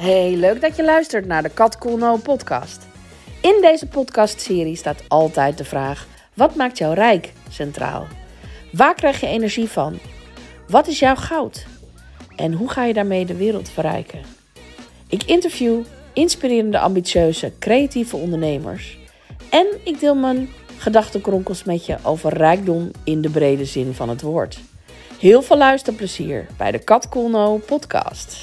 Hey, leuk dat je luistert naar de Kat Cool podcast. In deze podcastserie staat altijd de vraag: wat maakt jou rijk centraal? Waar krijg je energie van? Wat is jouw goud? En hoe ga je daarmee de wereld verrijken? Ik interview inspirerende, ambitieuze, creatieve ondernemers. En ik deel mijn gedachtenkronkels met je over rijkdom in de brede zin van het woord. Heel veel luisterplezier bij de Kat Cool podcast.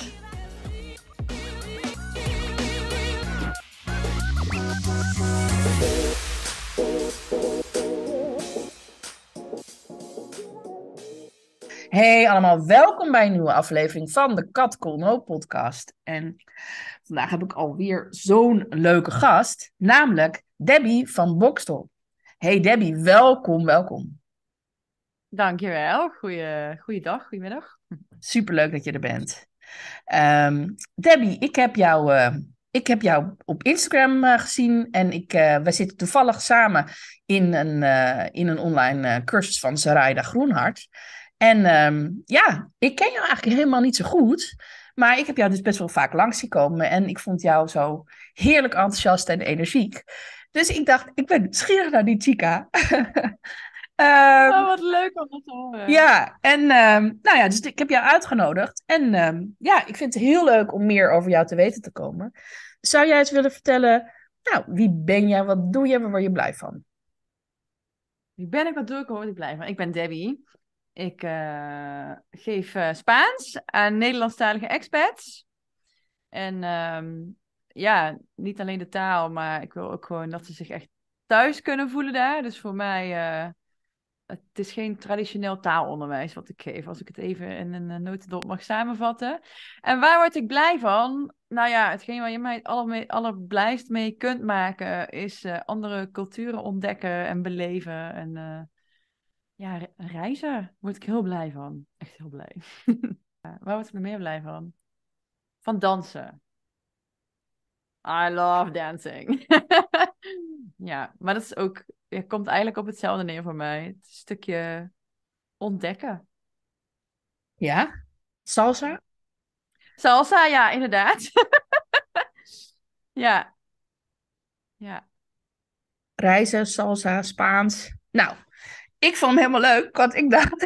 Hey allemaal, welkom bij een nieuwe aflevering van de Kat Colno podcast. En vandaag heb ik alweer zo'n leuke gast, namelijk Debbie van Bokstel. Hey Debbie, welkom, welkom. Dankjewel, Goeie, goeiedag, goedemiddag. Superleuk dat je er bent. Ehm, Debbie, ik heb jou... Eh, ik heb jou op Instagram eh, gezien en ik, uh, wij zitten toevallig samen in een, in een online cursus van Sarayda Groenhart. En ehm, ja, ik ken jou eigenlijk helemaal niet zo goed. Maar ik heb jou dus best wel vaak langs zien komen. En ik vond jou zo heerlijk enthousiast en energiek. Dus ik dacht, ik ben nieuwsgierig naar die chica. um, oh, wat leuk om dat te horen. Ja, en ehm, nou ja, dus ik heb jou uitgenodigd. En ja, ik vind het heel leuk om meer over jou te weten te komen. Zou jij eens willen vertellen, nou, wie ben jij, wat doe je, waar word je blij van? Wie ben ik, wat doe ik, waar word ik blij van? Ik ben Debbie. Ik eh, geef eh, Spaans aan Nederlandstalige expats. En ehm, ja, niet alleen de taal, maar ik wil ook gewoon dat ze zich echt thuis kunnen voelen daar. Dus voor mij, uh, het is geen traditioneel taalonderwijs wat ik geef, als ik het even in een notendop mag samenvatten. En waar word ik blij van? Nou ja, hetgeen waar je mij het allerblijst mee kunt maken, is andere culturen ontdekken en beleven. En ja, reizen word ik heel blij van. Echt heel blij. waar word ik meer blij van? Van dansen. I love dancing. ja, maar dat is ook, je komt eigenlijk op hetzelfde neer voor mij. Het stukje ontdekken. Ja? Salsa? Salsa, ja, inderdaad. ja. Ja. Reizen, salsa, Spaans. Nou, ik vond hem helemaal leuk, want ik dacht,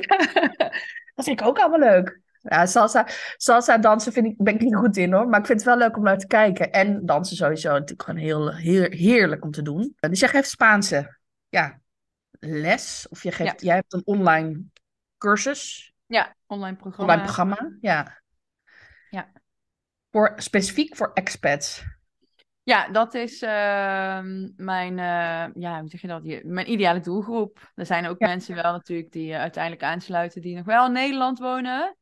dat vind ik ook allemaal leuk. Ja, salsa, salsa dansen vind ik, ben ik niet goed in hoor. Maar ik vind het wel leuk om naar te kijken. En dansen sowieso natuurlijk gewoon heel heel heerlijk om te doen. Dus jij geeft Spaanse ja, les. Of je geeft, jij hebt een online cursus. Ja, online programma. Online programma, ja. ja. Voor, specifiek voor expats. Ja, dat is ehm, mijn, eh, ja, hoe zeg je dat? mijn ideale doelgroep. Er zijn ook mensen wel natuurlijk die eh, uiteindelijk aansluiten die nog wel in Nederland wonen.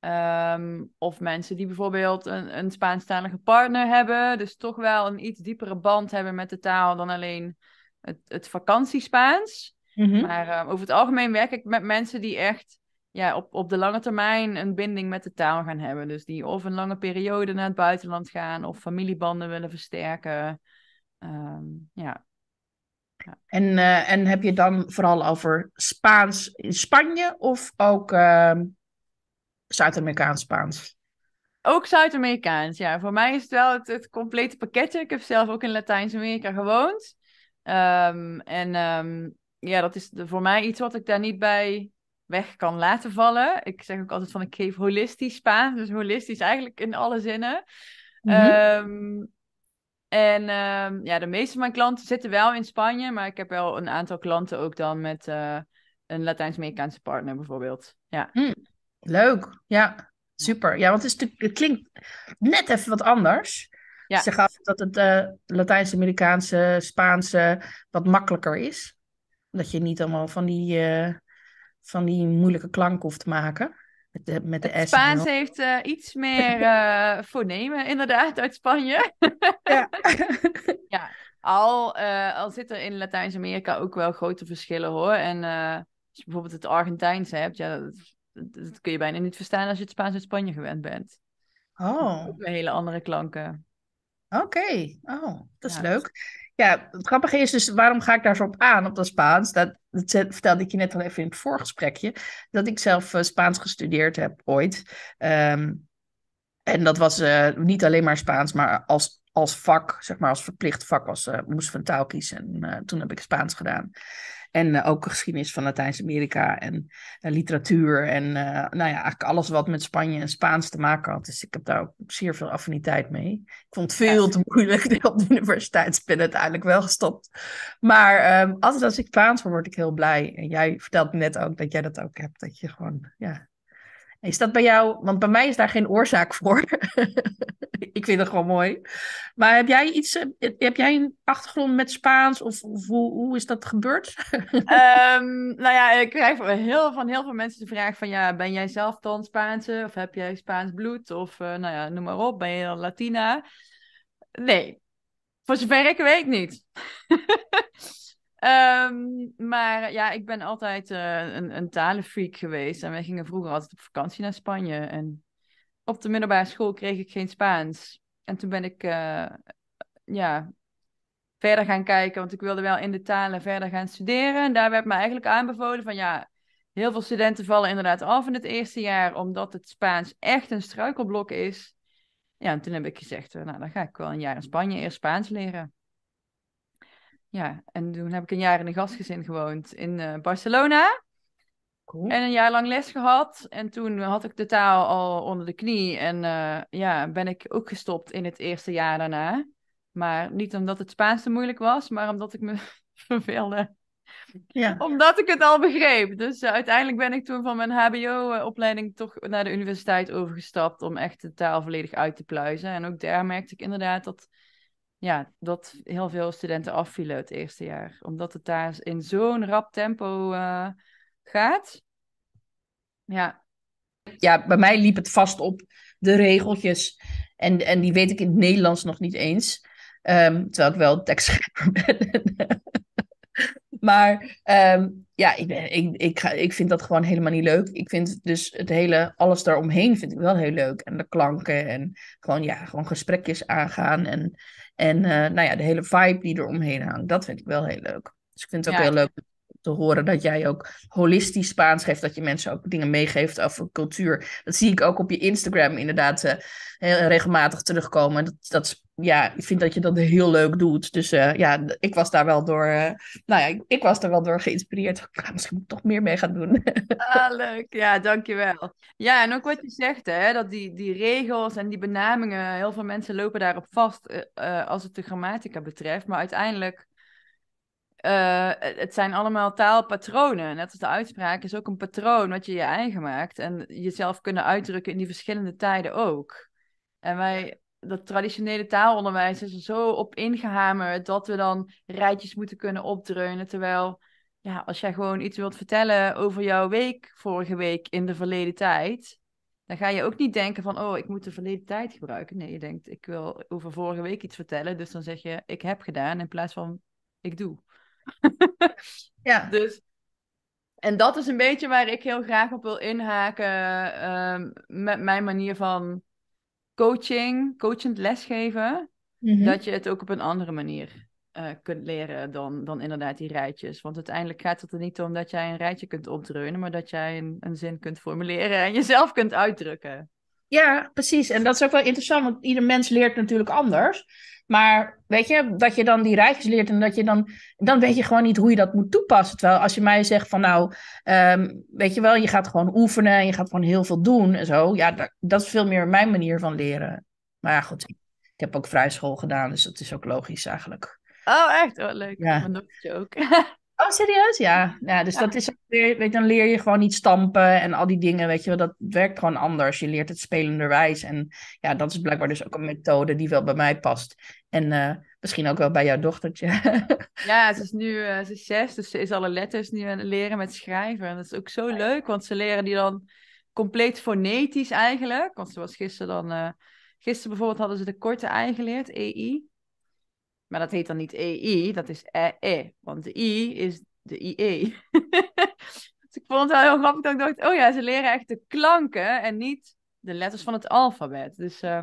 Ehm, of mensen die bijvoorbeeld een, een Spaanstalige partner hebben. Dus toch wel een iets diepere band hebben met de taal dan alleen het, het vakantiespaans. Mhm. Maar ehm, over het algemeen werk ik met mensen die echt ja, op, op de lange termijn een binding met de taal gaan hebben. Dus die of een lange periode naar het buitenland gaan of familiebanden willen versterken. Ehm, ja. En, eh, en heb je dan vooral over Spaans in Spanje of ook ehm, Zuid-Amerikaans Spaans? Ook Zuid-Amerikaans, ja. Voor mij is het wel het, complete pakketje. Ik heb zelf ook in Latijns-Amerika gewoond. Ehm, en ja, dat is voor mij iets wat ik daar niet bij weg kan laten vallen. Ik zeg ook altijd van ik geef holistisch Spaans, dus holistisch eigenlijk in alle zinnen. Mhm. Ehm, en ehm, ja, de meeste van mijn klanten zitten wel in Spanje, maar ik heb wel een aantal klanten ook dan met eh, een Latijns-Amerikaanse partner bijvoorbeeld. Ja. Mm, leuk, ja, super. Ja, want het, is het klinkt net even wat anders. Ja. Ze gaf dat het uh, Latijns-Amerikaanse, Spaanse wat makkelijker is. Dat je niet allemaal van die eh, van die moeilijke klank hoeft maken. Met de, met de Spaans heeft eh, iets meer uh, voornemen, inderdaad, uit Spanje. ja. ja. Al, eh, al zit er in Latijns-Amerika ook wel grote verschillen hoor. En als je bijvoorbeeld het Argentijns hebt, ja, dat, dat, kun je bijna niet verstaan als je het Spaans uit Spanje gewend bent. Oh. hele andere klanken. Oké, oh, dat is leuk. Ja, het grappige is dus, waarom ga ik daar zo op aan, op dat Spaans? Dat, vertelde ik je net al even in het voorgesprekje, dat ik zelf eh, Spaans gestudeerd heb ooit. Ehm, en dat was eh, niet alleen maar Spaans, maar als als vak, zeg maar als verplicht vak, was, uh, moest van taal kiezen. En eh, toen heb ik Spaans gedaan. En eh, ook geschiedenis van Latijns-Amerika en literatuur. En nou ja, eigenlijk alles wat met Spanje en Spaans te maken had. Dus ik heb daar ook zeer veel affiniteit mee. Ik vond het veel te moeilijk op de universiteit. Ik ben uiteindelijk wel gestopt. Maar um, altijd als ik Spaans word, word ik heel blij. En jij vertelt net ook dat jij dat ook hebt. Dat je gewoon, ja, is dat bij jou? Want bij mij is daar geen oorzaak voor. ik vind het gewoon mooi. Maar heb jij iets? Eh, heb jij een achtergrond met Spaans? Of, hoe, hoe, is dat gebeurd? Ehm, nou ja, ik krijg van heel, van heel veel mensen de vraag van ja, ben jij zelf dan Spaanse? Of heb jij Spaans bloed? Of eh, nou ja, noem maar op, ben je dan Latina? Nee, voor zover ik weet niet. Ehm, maar ja, ik ben altijd eh, een, een talenfreak geweest. En wij gingen vroeger altijd op vakantie naar Spanje. En op de middelbare school kreeg ik geen Spaans. En toen ben ik eh, ja, verder gaan kijken, want ik wilde wel in de talen verder gaan studeren. En daar werd me eigenlijk aanbevolen van ja, heel veel studenten vallen inderdaad af in het eerste jaar, omdat het Spaans echt een struikelblok is. Ja, en toen heb ik gezegd, eh, nou dan ga ik wel een jaar in Spanje eerst Spaans leren. Ja, en toen heb ik een jaar in een gastgezin gewoond in eh, Barcelona. En een jaar lang les gehad. En toen had ik de taal al onder de knie. En eh, ja, ben ik ook gestopt in het eerste jaar daarna. Maar niet omdat het Spaans te moeilijk was, maar omdat ik me verveelde. Ja. Omdat ik het al begreep. Dus eh, uiteindelijk ben ik toen van mijn HBO-opleiding toch naar de universiteit overgestapt. om echt de taal volledig uit te pluizen. En ook daar merkte ik inderdaad dat ja, dat heel veel studenten afvielen het eerste jaar. Omdat het daar in zo'n rap tempo eh, gaat. Ja. Ja, bij mij liep het vast op de regeltjes. En, en die weet ik in het Nederlands nog niet eens. Ehm, terwijl ik wel tekstschrijver ben. maar ehm, ja, ik, ik, ik, ga, ik vind dat gewoon helemaal niet leuk. Ik vind dus het hele, alles daaromheen vind ik wel heel leuk. En de klanken en gewoon, ja, gewoon gesprekjes aangaan. En en eh, nou ja, de hele vibe die er omheen hangt, dat vind ik wel heel leuk. Dus ik vind het ook heel leuk te horen dat jij ook holistisch Spaans geeft. Dat je mensen ook dingen meegeeft over cultuur. Dat zie ik ook op je Instagram inderdaad eh, heel regelmatig terugkomen. Dat, dat ja, ik vind dat je dat heel leuk doet. Dus eh, ja, ik was daar wel door. Uh, nou ja, ik, was daar wel door geïnspireerd. Ah, misschien moet ik toch meer mee gaan doen. ah, leuk. Ja, dankjewel. Ja, en ook wat je zegt, hè, dat die, die regels en die benamingen, heel veel mensen lopen daarop vast eh, als het de grammatica betreft. Maar uiteindelijk, het zijn allemaal taalpatronen. Net als de uitspraak is ook een patroon wat je je eigen maakt. En jezelf kunnen uitdrukken in die verschillende tijden ook. En wij dat traditionele taalonderwijs is er zo op ingehamerd dat we dan rijtjes moeten kunnen opdreunen. Terwijl, ja, als jij gewoon iets wilt vertellen over jouw week vorige week in de verleden tijd, dan ga je ook niet denken van, oh, ik moet de verleden tijd gebruiken. Nee, je denkt, ik wil over vorige week iets vertellen. Dus dan zeg je, ik heb gedaan in plaats van, ik doe. ja. Dus en dat is een beetje waar ik heel graag op wil inhaken ehm, met mijn manier van coaching, coachend lesgeven, mhm. dat je het ook op een andere manier eh, kunt leren dan, dan inderdaad die rijtjes. Want uiteindelijk gaat het er niet om dat jij een rijtje kunt opdreunen, maar dat jij een, een zin kunt formuleren en jezelf kunt uitdrukken. Ja, precies. En dat is ook wel interessant, want ieder mens leert natuurlijk anders. Maar weet je, dat je dan die rijtjes leert en dat je dan, dan weet je gewoon niet hoe je dat moet toepassen. Terwijl als je mij zegt van nou, ehm, weet je wel, je gaat gewoon oefenen en je gaat gewoon heel veel doen en zo. Ja, dat, dat is veel meer mijn manier van leren. Maar ja, goed, ik, heb ook vrij school gedaan, dus dat is ook logisch eigenlijk. Oh, echt? Oh, leuk. Ja. Een je ook. Oh, serieus? Ja. ja dus dat is weer, weet, dan leer je gewoon niet stampen en al die dingen, weet je Dat werkt gewoon anders. Je leert het spelenderwijs. En ja, dat is blijkbaar dus ook een methode die wel bij mij past. En eh, misschien ook wel bij jouw dochtertje. ja, ze is nu eh, ze is zes, dus ze is alle letters nu aan het leren met schrijven. En dat is ook zo leuk, want ze leren die dan compleet fonetisch eigenlijk. Want ze was gisteren dan... Uh, gisteren bijvoorbeeld hadden ze de korte ei geleerd, EI. Maar dat heet dan niet EI, dat is EE. E, want de I is de IE. dus ik vond het wel heel grappig dat ik dacht, oh ja, ze leren echt de klanken en niet de letters van het alfabet. Dus eh,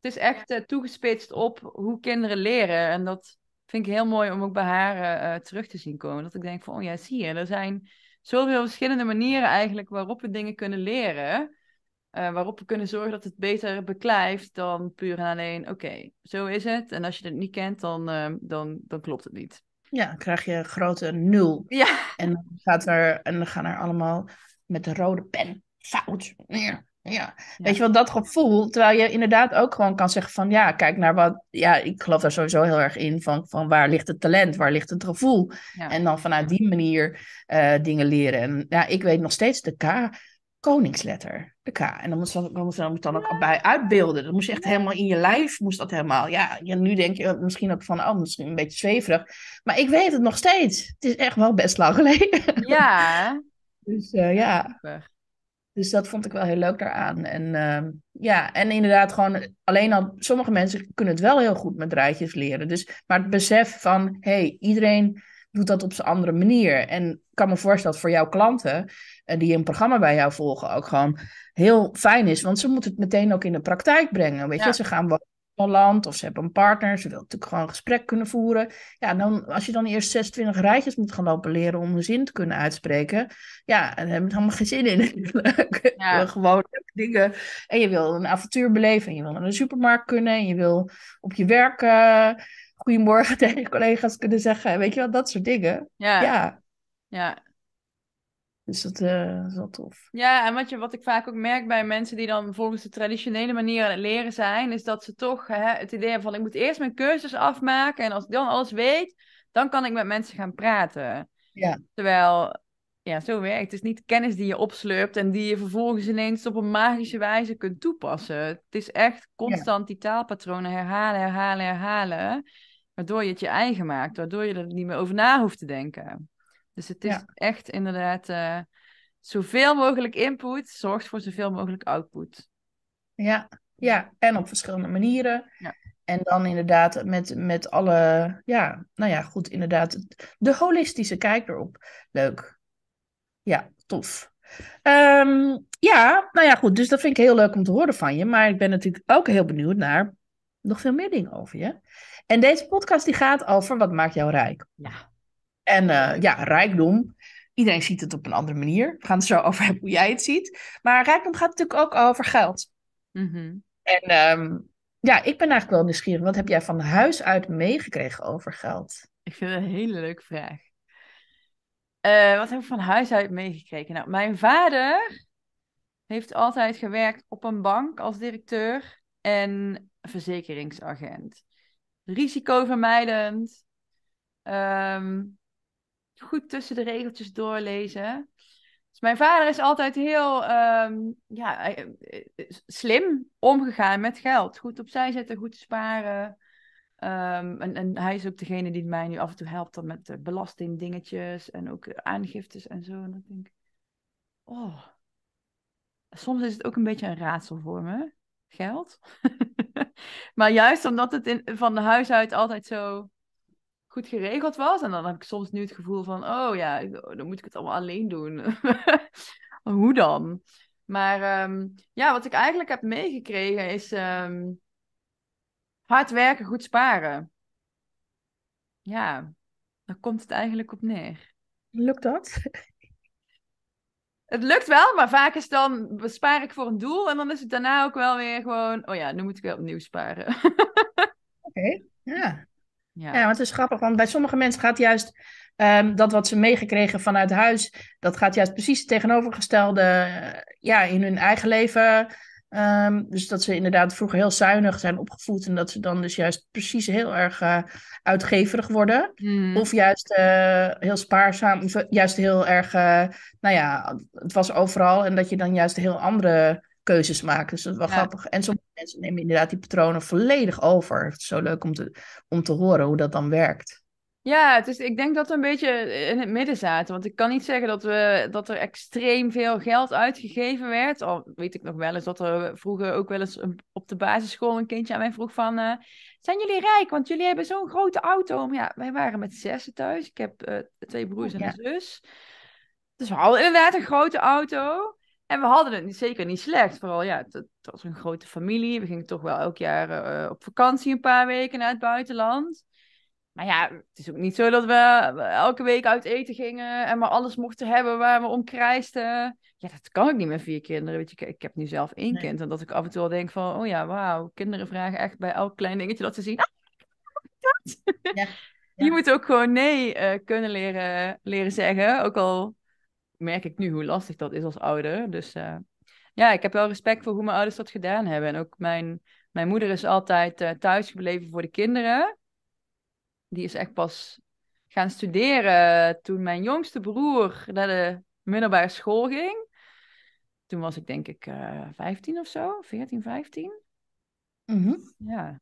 het is echt eh, toegespitst op hoe kinderen leren. En dat vind ik heel mooi om ook bij haar eh, terug te zien komen. Dat ik denk van, oh ja, zie je, er zijn zoveel verschillende manieren eigenlijk waarop we dingen kunnen leren. Eh, waarop we kunnen zorgen dat het beter beklijft dan puur en alleen, oké, zo is het. En als je het niet kent, dan, eh, dan, dan klopt het niet. Ja, dan krijg je grote nul. Ja. En dan, gaat er, en dan gaan er allemaal met de rode pen fout Ja. ja. weet je wel, dat gevoel. Terwijl je inderdaad ook gewoon kan zeggen van ja, kijk naar wat. Ja, ik geloof daar sowieso heel erg in. Van, van waar ligt het talent, waar ligt het gevoel. En dan vanuit die manier eh, dingen leren. En ja, ik weet nog steeds de K koningsletter, de K. En dan moest, dan, dan, moest dan ook bij uitbeelden. Dat moest je echt helemaal in je lijf, moest dat helemaal. Ja, nu denk je misschien ook van, oh, misschien een beetje zweverig. Maar ik weet het nog steeds. Het is echt wel best lang geleden. Ja. dus eh, ja. Dus dat vond ik wel heel leuk daaraan. En ehm, ja, en inderdaad gewoon, alleen al, sommige mensen kunnen het wel heel goed met draadjes leren. Dus, maar het besef van, hé, hey, iedereen doet dat op zijn andere manier. En ik kan me voorstellen dat voor jouw klanten en eh, die een programma bij jou volgen ook gewoon heel fijn is. Want ze moeten het meteen ook in de praktijk brengen. Weet je, ze gaan wonen in land of ze hebben een partner. Ze willen natuurlijk gewoon een gesprek kunnen voeren. Ja, dan, als je dan eerst 26 rijtjes moet gaan lopen leren om een zin te kunnen uitspreken. Ja, dan hebben we helemaal geen zin in. ja. gewoon dingen. En je wil een avontuur beleven. En je wil naar de supermarkt kunnen. En je wil op je werk uh, eh, goedemorgen tegen je collega's kunnen zeggen. Weet je wel, dat soort dingen. ja. ja. Dus eh, dat, is wel tof. Ja, en wat, je, wat ik vaak ook merk bij mensen die dan volgens de traditionele manier leren zijn, is dat ze toch hè, het idee hebben van ik moet eerst mijn cursus afmaken en als ik dan alles weet, dan kan ik met mensen gaan praten. Ja. Terwijl, ja, zo werkt het. is niet kennis die je opslurpt en die je vervolgens ineens op een magische wijze kunt toepassen. Het is echt constant die taalpatronen herhalen, herhalen, herhalen, waardoor je het je eigen maakt, waardoor je er niet meer over na hoeft te denken. Dus het is echt inderdaad uh, zoveel mogelijk input zorgt voor zoveel mogelijk output. Ja, ja. en op verschillende manieren. Ja. En dan inderdaad met, met alle, ja, nou ja, goed, inderdaad, de holistische kijk erop. Leuk. Ja, tof. Ehm, ja, nou ja, goed, dus dat vind ik heel leuk om te horen van je. Maar ik ben natuurlijk ook heel benieuwd naar nog veel meer dingen over je. En deze podcast die gaat over wat maakt jou rijk. Ja en eh, ja, rijkdom. Iedereen ziet het op een andere manier. We gaan het zo over hebben hoe jij het ziet. Maar rijkdom gaat natuurlijk ook over geld. Mhm. En ehm, ja, ik ben eigenlijk wel nieuwsgierig. Wat heb jij van huis uit meegekregen over geld? Ik vind het een hele leuke vraag. Eh, wat heb ik van huis uit meegekregen? Nou, mijn vader heeft altijd gewerkt op een bank als directeur en verzekeringsagent. Risicovermijdend. Um, goed tussen de regeltjes doorlezen. Dus mijn vader is altijd heel ehm, ja, eh, eh, slim omgegaan met geld. Goed opzij zetten, goed sparen. Ehm, en, en, hij is ook degene die mij nu af en toe helpt dan met eh, belastingdingetjes en ook aangiftes en zo. En dan denk ik, oh, soms is het ook een beetje een raadsel voor me, geld. maar juist omdat het in, van de huis uit altijd zo goed geregeld was. En dan heb ik soms nu het gevoel van, oh ja, oh, dan moet ik het allemaal alleen doen. Hoe dan? Maar ehm, ja, wat ik eigenlijk heb meegekregen is ehm, hard werken, goed sparen. Ja, daar komt het eigenlijk op neer. Lukt dat? Het lukt wel, maar vaak is dan bespaar ik voor een doel en dan is het daarna ook wel weer gewoon, oh ja, nu moet ik weer opnieuw sparen. Oké, ja. Ja. ja, want het is grappig, want bij sommige mensen gaat juist ehm, dat wat ze meegekregen vanuit huis, dat gaat juist precies het tegenovergestelde eh, ja, in hun eigen leven. Ehm, dus dat ze inderdaad vroeger heel zuinig zijn opgevoed en dat ze dan dus juist precies heel erg eh, uitgeverig worden. Hmm. Of juist eh, heel spaarzaam, of juist heel erg, nou ja, het was overal en dat je dan juist een heel andere keuzes maken, Dus dat is wel grappig. En sommige mensen nemen inderdaad die patronen volledig over. Het is zo leuk om te, om te horen hoe dat dan werkt. Ja, dus ik denk dat we een beetje in het midden zaten. Want ik kan niet zeggen dat, we, dat er extreem veel geld uitgegeven werd. Al weet ik nog wel eens dat er vroeger ook wel eens op de basisschool een kindje aan mij vroeg van... Eh, zijn jullie rijk? Want jullie hebben zo'n grote auto. ja, wij waren met zessen thuis. Ik heb eh, twee broers oh, en een zus. Dus we hadden inderdaad een grote auto. En we hadden het niet, zeker niet slecht. Vooral, ja, het, was een grote familie. We gingen toch wel elk jaar eh, op vakantie een paar weken naar het buitenland. Maar ja, het is ook niet zo dat we elke week uit eten gingen en maar alles mochten hebben waar we om krijsten. Ja, dat kan ik niet met vier kinderen. Weet je, ik heb nu zelf één kind. En dat ik af en toe al denk van, oh ja, wauw, kinderen vragen echt bij elk klein dingetje dat ze zien. Ja, ja. Je moet ook gewoon nee eh, kunnen leren, leren zeggen. Ook al merk ik nu hoe lastig dat is als ouder. Dus eh, ja, ik heb wel respect voor hoe mijn ouders dat gedaan hebben. En ook mijn, mijn moeder is altijd uh, thuis gebleven voor de kinderen. Die is echt pas gaan studeren toen mijn jongste broer naar de middelbare school ging. Toen was ik denk ik uh, eh, 15 of zo, 14, 15. Mhm. Ja.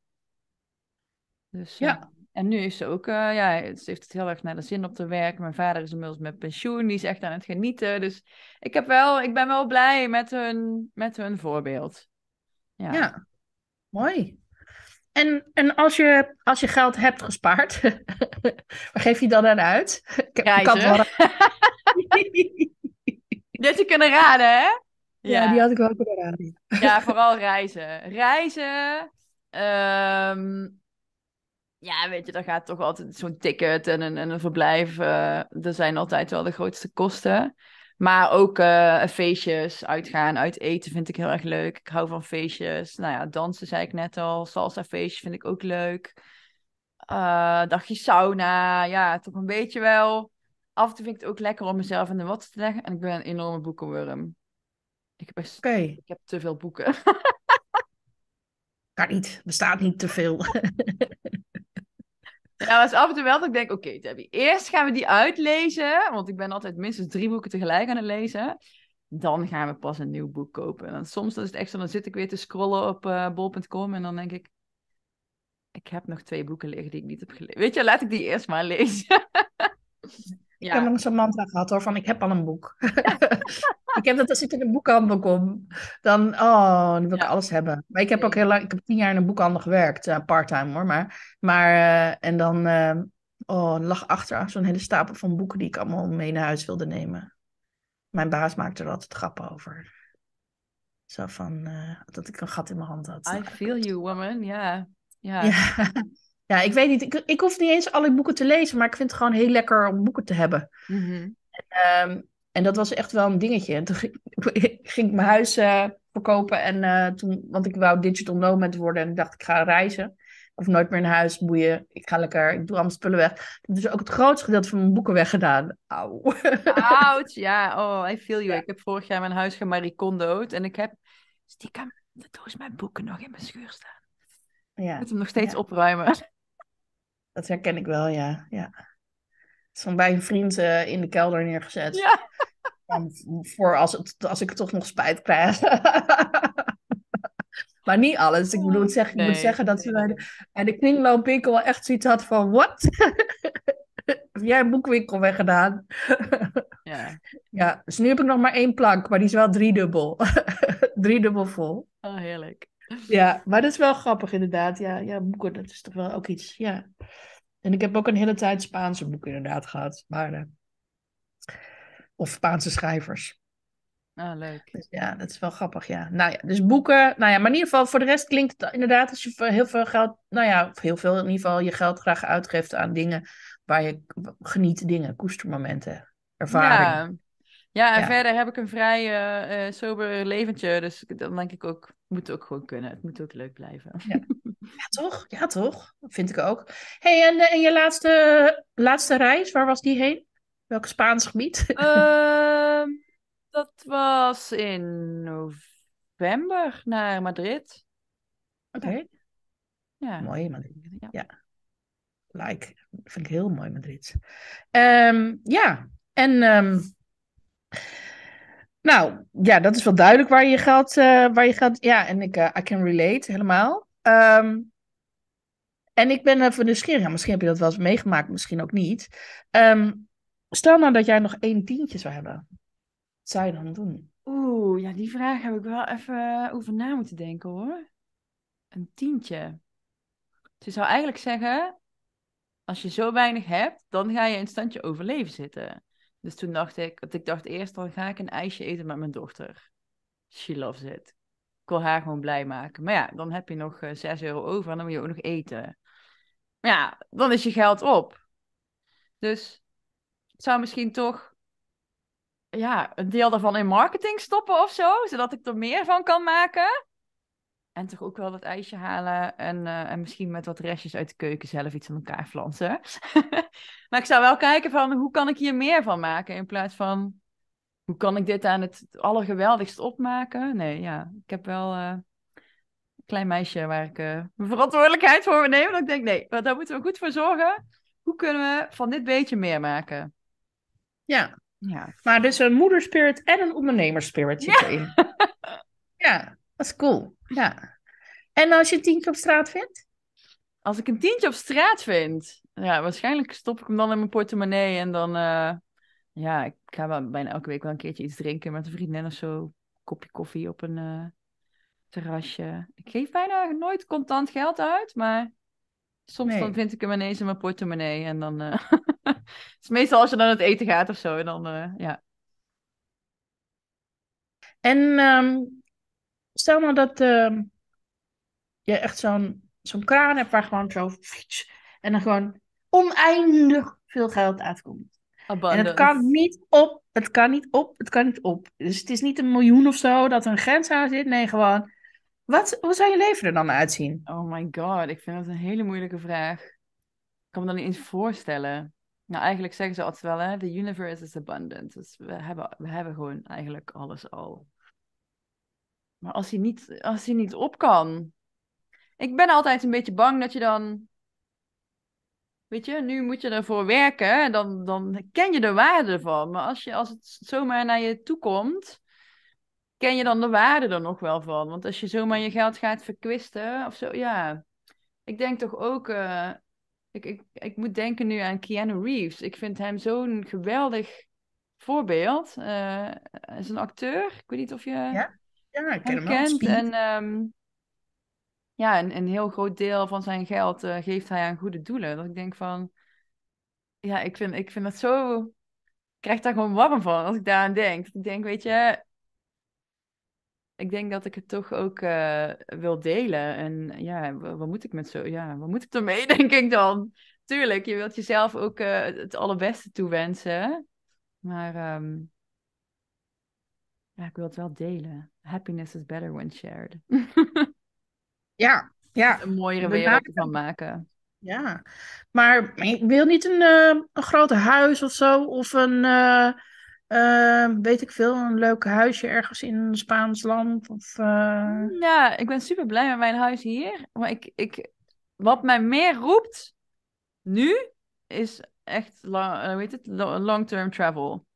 Dus, ja en nu is ze ook, eh, ja, ze heeft het heel erg naar de zin op te werken. Mijn vader is inmiddels met pensioen, die is echt aan het genieten. Dus ik, heb wel, ik ben wel blij met hun, met hun voorbeeld. Ja, ja. mooi. En, en als, je, als je geld hebt gespaard, waar geef je dan aan uit? Ik Reizen. Dat je kunnen raden, hè? Ja, die had ik wel kunnen raden. ja, vooral reizen. Reizen, ehm, ja, weet je, daar gaat toch altijd zo'n ticket en een, en een verblijf. er eh, zijn altijd wel de grootste kosten. Maar ook eh, feestjes, uitgaan, uit eten vind ik heel erg leuk. Ik hou van feestjes. Nou ja, dansen zei ik net al. Salsa feestjes vind ik ook leuk. Eh, dagje sauna. Ja, toch een beetje wel. Af en toe vind ik het ook lekker om mezelf in de wat te leggen. En ik ben een enorme boekenworm. Ik heb, best... ik heb te veel boeken. kan niet. Bestaat niet te veel. Ja, was af en toe wel dat ik denk, oké okay, eerst gaan we die uitlezen. Want ik ben altijd minstens drie boeken tegelijk aan het lezen. Dan gaan we pas een nieuw boek kopen. En soms dan is het echt zo, dan zit ik weer te scrollen op eh, bol.com en dan denk ik... Ik heb nog twee boeken liggen die ik niet heb gelezen. Weet je, laat ik die eerst maar lezen. ja. heb langs een mantra gehad hoor, van ik heb al een boek. ik heb dat als ik in een boekhandel kom, dan, oh, dan wil ik alles hebben. Maar ik heb ook heel lang, ik heb tien jaar in een boekhandel gewerkt, uh, parttime hoor, maar, maar eh, en dan, uh, oh, lag achter zo'n hele stapel van boeken die ik allemaal mee naar huis wilde nemen. Mijn baas maakte er altijd grappen over. Zo van, dat ik een gat in mijn hand had. I feel you, woman, ja. Ja. ja, ik weet niet. Ik, ik hoef niet eens alle boeken te lezen, maar ik vind het gewoon heel lekker om boeken te hebben. Mhm. Ehm, en, dat was echt wel een dingetje. En toen ging, ik mijn huis eh, verkopen. En, eh, toen, want ik wou digital nomad worden. En ik dacht, ik ga reizen. Of nooit meer naar huis, boeien. Ik ga lekker, ik doe allemaal spullen weg. Toen is dus ook het grootste gedeelte van mijn boeken weggedaan. Auw. Ouch, ja. Oh, I feel you. Ik heb vorig jaar mijn huis gemaricondood. En ik heb stiekem de doos mijn boeken nog in mijn schuur staan. Ja. Ik moet hem nog steeds ja. opruimen. dat herken ik wel, ja. ja. van bij een vriend eh, in de kelder neergezet. Ja. voor als, het, als ik toch nog spijt krijg. maar niet alles. Ik bedoel, zeg, ik moet zeggen dat ze bij de, bij de kringloopwinkel wel echt zoiets had van... Wat? Heb jij een boekwinkel weggedaan? ja. ja. Dus nu heb ik nog maar één plank, maar die is wel driedubbel. driedubbel vol. Oh, heerlijk. Ja, maar dat is wel grappig inderdaad. Ja, ja, boeken, dat is toch wel ook iets. Ja. En ik heb ook een hele tijd Spaanse boeken inderdaad gehad. Maar, eh, of Spaanse schrijvers. Ah, leuk. Dus ja, dat is wel grappig, ja. Nou ja, dus boeken. Nou ja, maar in ieder geval, voor de rest klinkt het inderdaad als je heel veel geld, nou ja, of heel veel in ieder geval, je geld graag uitgeeft aan dingen waar je geniet, dingen, koestermomenten, ervaringen. Ja. Ja, en verder heb ik een vrij eh, eh, sober leventje. Dus dan denk ik ook, moet ook gewoon kunnen. Het moet ook leuk blijven. Ja, ja toch? Ja, toch? vind ik ook. hey, en, eh, en je laatste, laatste reis, waar was die heen? Welk Spaans gebied? Ehm, dat was in november naar Madrid. Oké. Ja. Mooi Madrid. Ja. ja. Like. Vind ik heel mooi Madrid. Ehm, ja. En ehm, nou, ja, dat is wel duidelijk waar je geld... Eh, waar je geld ja, en ik eh, I can relate helemaal. Ehm, en ik ben even nieuwsgierig. Ja, misschien heb je dat wel eens meegemaakt, misschien ook niet. Ehm, stel nou dat jij nog één tientje zou hebben. Wat zou je dan doen? Oeh, ja, die vraag heb ik wel even over na moeten denken hoor. Een tientje. Ze dus zou eigenlijk zeggen: als je zo weinig hebt, dan ga je een standje overleven zitten. Dus toen dacht ik, want ik dacht eerst, dan ga ik een ijsje eten met mijn dochter. She loves it. Ik wil haar gewoon blij maken. Maar ja, dan heb je nog 6 eh, euro over en dan moet je ook nog eten. Maar ja, dan is je geld op. Dus ik zou misschien toch ja, een deel daarvan in marketing stoppen of zo, zodat ik er meer van kan maken. En toch ook wel wat ijsje halen. En, eh, en misschien met wat restjes uit de keuken zelf iets aan elkaar flansen. maar ik zou wel kijken van hoe kan ik hier meer van maken? In plaats van hoe kan ik dit aan het allergeweldigst opmaken? Nee, ja, ik heb wel eh, een klein meisje waar ik eh, mijn verantwoordelijkheid voor me neem. En ik denk, nee, daar moeten we goed voor zorgen. Hoe kunnen we van dit beetje meer maken? Ja. ja. Maar dus een moederspirit en een ondernemerspirit zit ja. erin. ja. Dat is cool. Ja. En als je een tientje op straat vindt? Als ik een tientje op straat vind, ja, waarschijnlijk stop ik hem dan in mijn portemonnee en dan, eh, ja, ik ga wel bijna elke week wel een keertje iets drinken met een vriendin of zo. Een kopje koffie op een eh, terrasje. Ik geef bijna nooit contant geld uit, maar soms dan vind ik hem ineens in mijn portemonnee en dan, uh, het is meestal als je dan het eten gaat of zo en dan, ja. En ehm, Stel nou dat ehm, je echt zo'n zo'n kraan hebt waar gewoon zo... En dan gewoon oneindig veel geld uitkomt. Abundance. En het kan niet op, het kan niet op, het kan niet op. Dus het is niet een miljoen of zo dat er een grens aan zit. Nee, gewoon... Wat, hoe zou je leven er dan uitzien? Oh my god, ik vind dat een hele moeilijke vraag. Ik kan me dan niet eens voorstellen. Nou, eigenlijk zeggen ze altijd wel, hè, the universe is abundant. Dus we hebben, we hebben gewoon eigenlijk alles al. Maar als hij niet, als hij niet op kan. Ik ben altijd een beetje bang dat je dan. Weet je, nu moet je ervoor werken. En dan, dan ken je de waarde ervan. Maar als, je, als het zomaar naar je toe komt. Ken je dan de waarde er nog wel van? Want als je zomaar je geld gaat verkwisten of zo, ja. Ik denk toch ook. Eh, ik, ik, ik moet denken nu aan Keanu Reeves. Ik vind hem zo'n geweldig voorbeeld. Eh, hij is een acteur. Ik weet niet of je. Ja? Ja, ik ken hem En um, ja, een, een heel groot deel van zijn geld eh, geeft hij aan goede doelen. Dat ik denk van, ja, ik vind, ik vind dat zo... Ik krijg daar gewoon warm van als ik daaraan denk. Ik denk, weet je, ik denk dat ik het toch ook eh, wil delen. En ja, wat moet ik met zo? Ja, wat moet ik ermee, denk ik dan? Tuurlijk, je wilt jezelf ook eh, het allerbeste toewensen. Maar ehm, ja, ik wil het wel delen. Happiness is better when shared. ja, ja. Een mooiere wereld van maken. Ja, maar ik wil niet een, eh, een groot huis of zo. Of een, eh, eh, weet ik veel, een leuk huisje ergens in een Spaans land. Of, Ja, ik ben super blij met mijn huis hier. Maar ik, ik, wat mij meer roept nu, is echt hoe weet het, long-term travel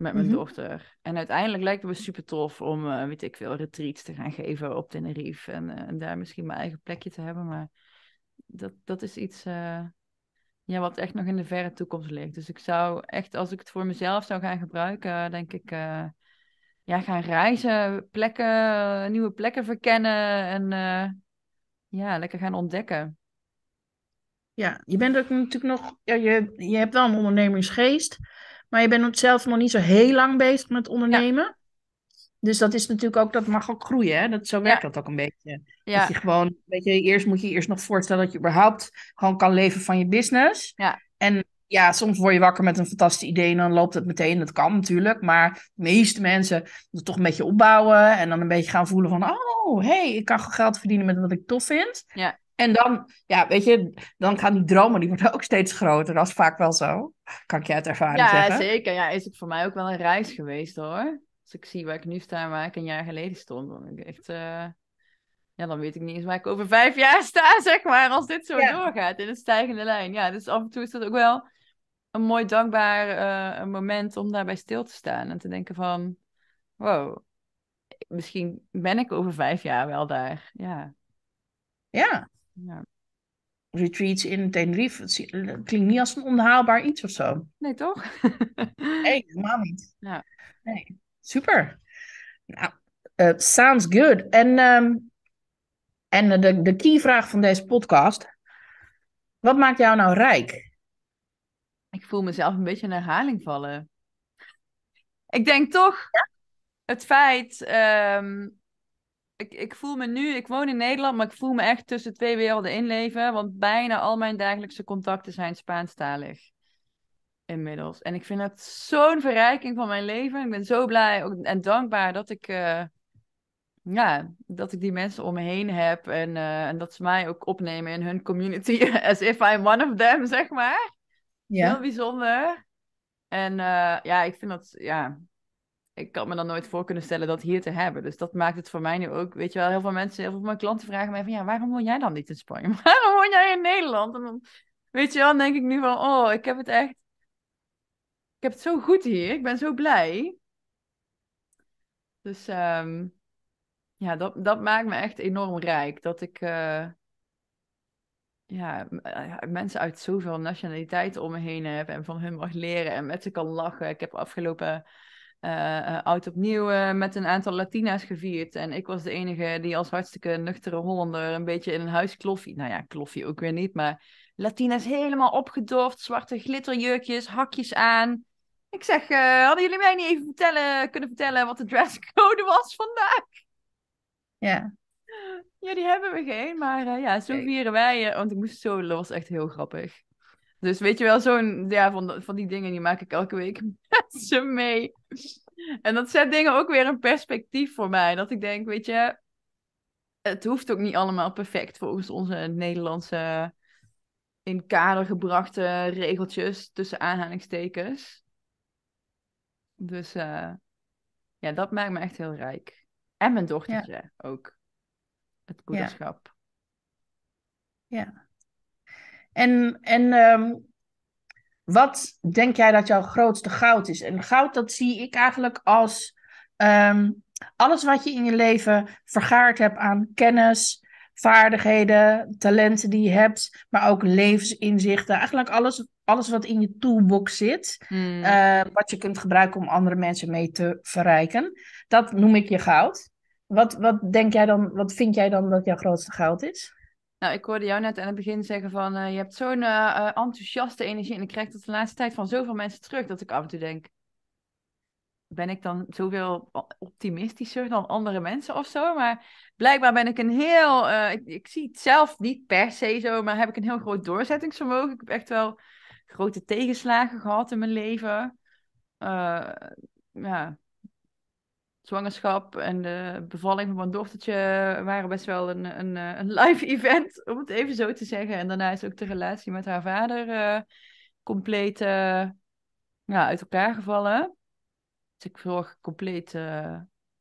met mijn mhm. dochter. En uiteindelijk lijkt het me super tof om, eh, weet ik veel, retreats te gaan geven op Tenerife. En, eh, en, daar misschien mijn eigen plekje te hebben. Maar dat, dat is iets eh, ja, wat echt nog in de verre toekomst ligt. Dus ik zou echt, als ik het voor mezelf zou gaan gebruiken, denk ik, ja, gaan reizen, plekken, nieuwe plekken verkennen. En ja, lekker gaan ontdekken. Ja, je bent ook natuurlijk nog, ja, je, je hebt wel een ondernemersgeest. Maar je bent zelf nog niet zo heel lang bezig met ondernemen. Dus dat is natuurlijk ook, dat mag ook groeien. Hè? Dat, zo werkt dat ook een beetje. Ja. Dat je gewoon, weet je, eerst moet je eerst nog voorstellen dat je überhaupt gewoon kan leven van je business. Ja. En ja, soms word je wakker met een fantastisch idee en dan loopt het meteen. Dat kan natuurlijk, maar de meeste mensen moeten toch een beetje opbouwen en dan een beetje gaan voelen van, oh, hey, ik kan geld verdienen met wat ik tof vind. Ja. En dan, ja, weet je, dan gaan die dromen, die worden ook steeds groter. Dat is vaak wel zo. Kan ik je uit ervaring ja, zeggen. Ja, zeker. Ja, is het voor mij ook wel een reis geweest hoor. Als ik zie waar ik nu sta waar ik een jaar geleden stond, dan ik echt... Eh, ja, dan weet ik niet eens waar ik over vijf jaar sta, zeg maar, als dit zo doorgaat in een stijgende lijn. Ja, dus af en toe is dat ook wel een mooi dankbaar eh, moment om daarbij stil te staan en te denken van, wow, misschien ben ik over vijf jaar wel daar. Ja. Ja, ja. Retreats in Tenerife, het klinkt niet als een onhaalbaar iets of zo. Nee, toch? nee, helemaal niet. Ja. Nee, super. Nou, eh, sounds good. En, ehm, en de, de vraag van deze podcast. Wat maakt jou nou rijk? Ik voel mezelf een beetje in herhaling vallen. Ik denk toch het feit ehm, ik, ik voel me nu, ik woon in Nederland, maar ik voel me echt tussen twee werelden inleven. Want bijna al mijn dagelijkse contacten zijn Spaanstalig. Inmiddels. En ik vind dat zo'n verrijking van mijn leven. Ik ben zo blij en dankbaar dat ik, eh, ja, dat ik die mensen om me heen heb. En, eh, en dat ze mij ook opnemen in hun community. As if I'm one of them, zeg maar. Ja. Heel bijzonder. En eh, ja, ik vind dat, ja, ik kan me dan nooit voor kunnen stellen dat hier te hebben. Dus dat maakt het voor mij nu ook, weet je wel, heel veel mensen, heel veel van mijn klanten vragen mij van, ja, waarom woon jij dan niet in Spanje? Waarom woon jij in Nederland? En dan, weet je wel, dan denk ik nu van, oh, ik heb het echt, ik heb het zo goed hier, ik ben zo blij. Dus ehm, ja, dat, dat maakt me echt enorm rijk, dat ik... Eh, eh, ja, mensen uit zoveel nationaliteiten om me heen heb en van hun mag leren en met ze kan lachen. Ik heb afgelopen uh, oud opnieuw eh, met een aantal Latina's gevierd. En ik was de enige die als hartstikke nuchtere Hollander een beetje in een huis kloffie. Nou ja, kloffie ook weer niet, maar Latina's helemaal opgedoofd, zwarte glitterjurkjes, hakjes aan. Ik zeg, hadden jullie mij niet even vertellen, kunnen vertellen wat de dresscode was vandaag? Ja. Ja, die hebben we geen, maar ja, zo vieren wij. want ik moest zo, dat was echt heel grappig. Dus weet je wel, zo'n, ja, van, van die dingen die maak ik elke week met ze mee. En dat zet dingen ook weer in perspectief voor mij. Dat ik denk, weet je, het hoeft ook niet allemaal perfect volgens onze Nederlandse in kader gebrachte regeltjes tussen aanhalingstekens. Dus eh, ja, dat maakt me echt heel rijk. En mijn dochtertje ook. Het moederschap. ja. ja. En, en ehm, wat denk jij dat jouw grootste goud is? En goud, dat zie ik eigenlijk als ehm, alles wat je in je leven vergaard hebt aan kennis, vaardigheden, talenten die je hebt, maar ook levensinzichten. Eigenlijk alles, alles wat in je toolbox zit, hmm. eh, wat je kunt gebruiken om andere mensen mee te verrijken. Dat noem ik je goud. Wat, wat denk jij dan, wat vind jij dan dat jouw grootste goud is? Nou, ik hoorde jou net aan het begin zeggen van eh, je hebt zo'n eh, eh, enthousiaste energie en ik krijg dat de laatste tijd van zoveel mensen terug dat ik af en toe denk, ben ik dan zoveel optimistischer dan andere mensen of zo? Maar blijkbaar ben ik een heel, ik, ik, zie het zelf niet per se zo, maar heb ik een heel groot doorzettingsvermogen. Ik heb echt wel grote tegenslagen gehad in mijn leven. ja, zwangerschap en de bevalling van mijn dochtertje waren best wel een, een, eh, een live event, om het even zo te zeggen. En daarna is ook de relatie met haar vader eh, compleet eh, ja, uit elkaar gevallen. Dus ik zorg compleet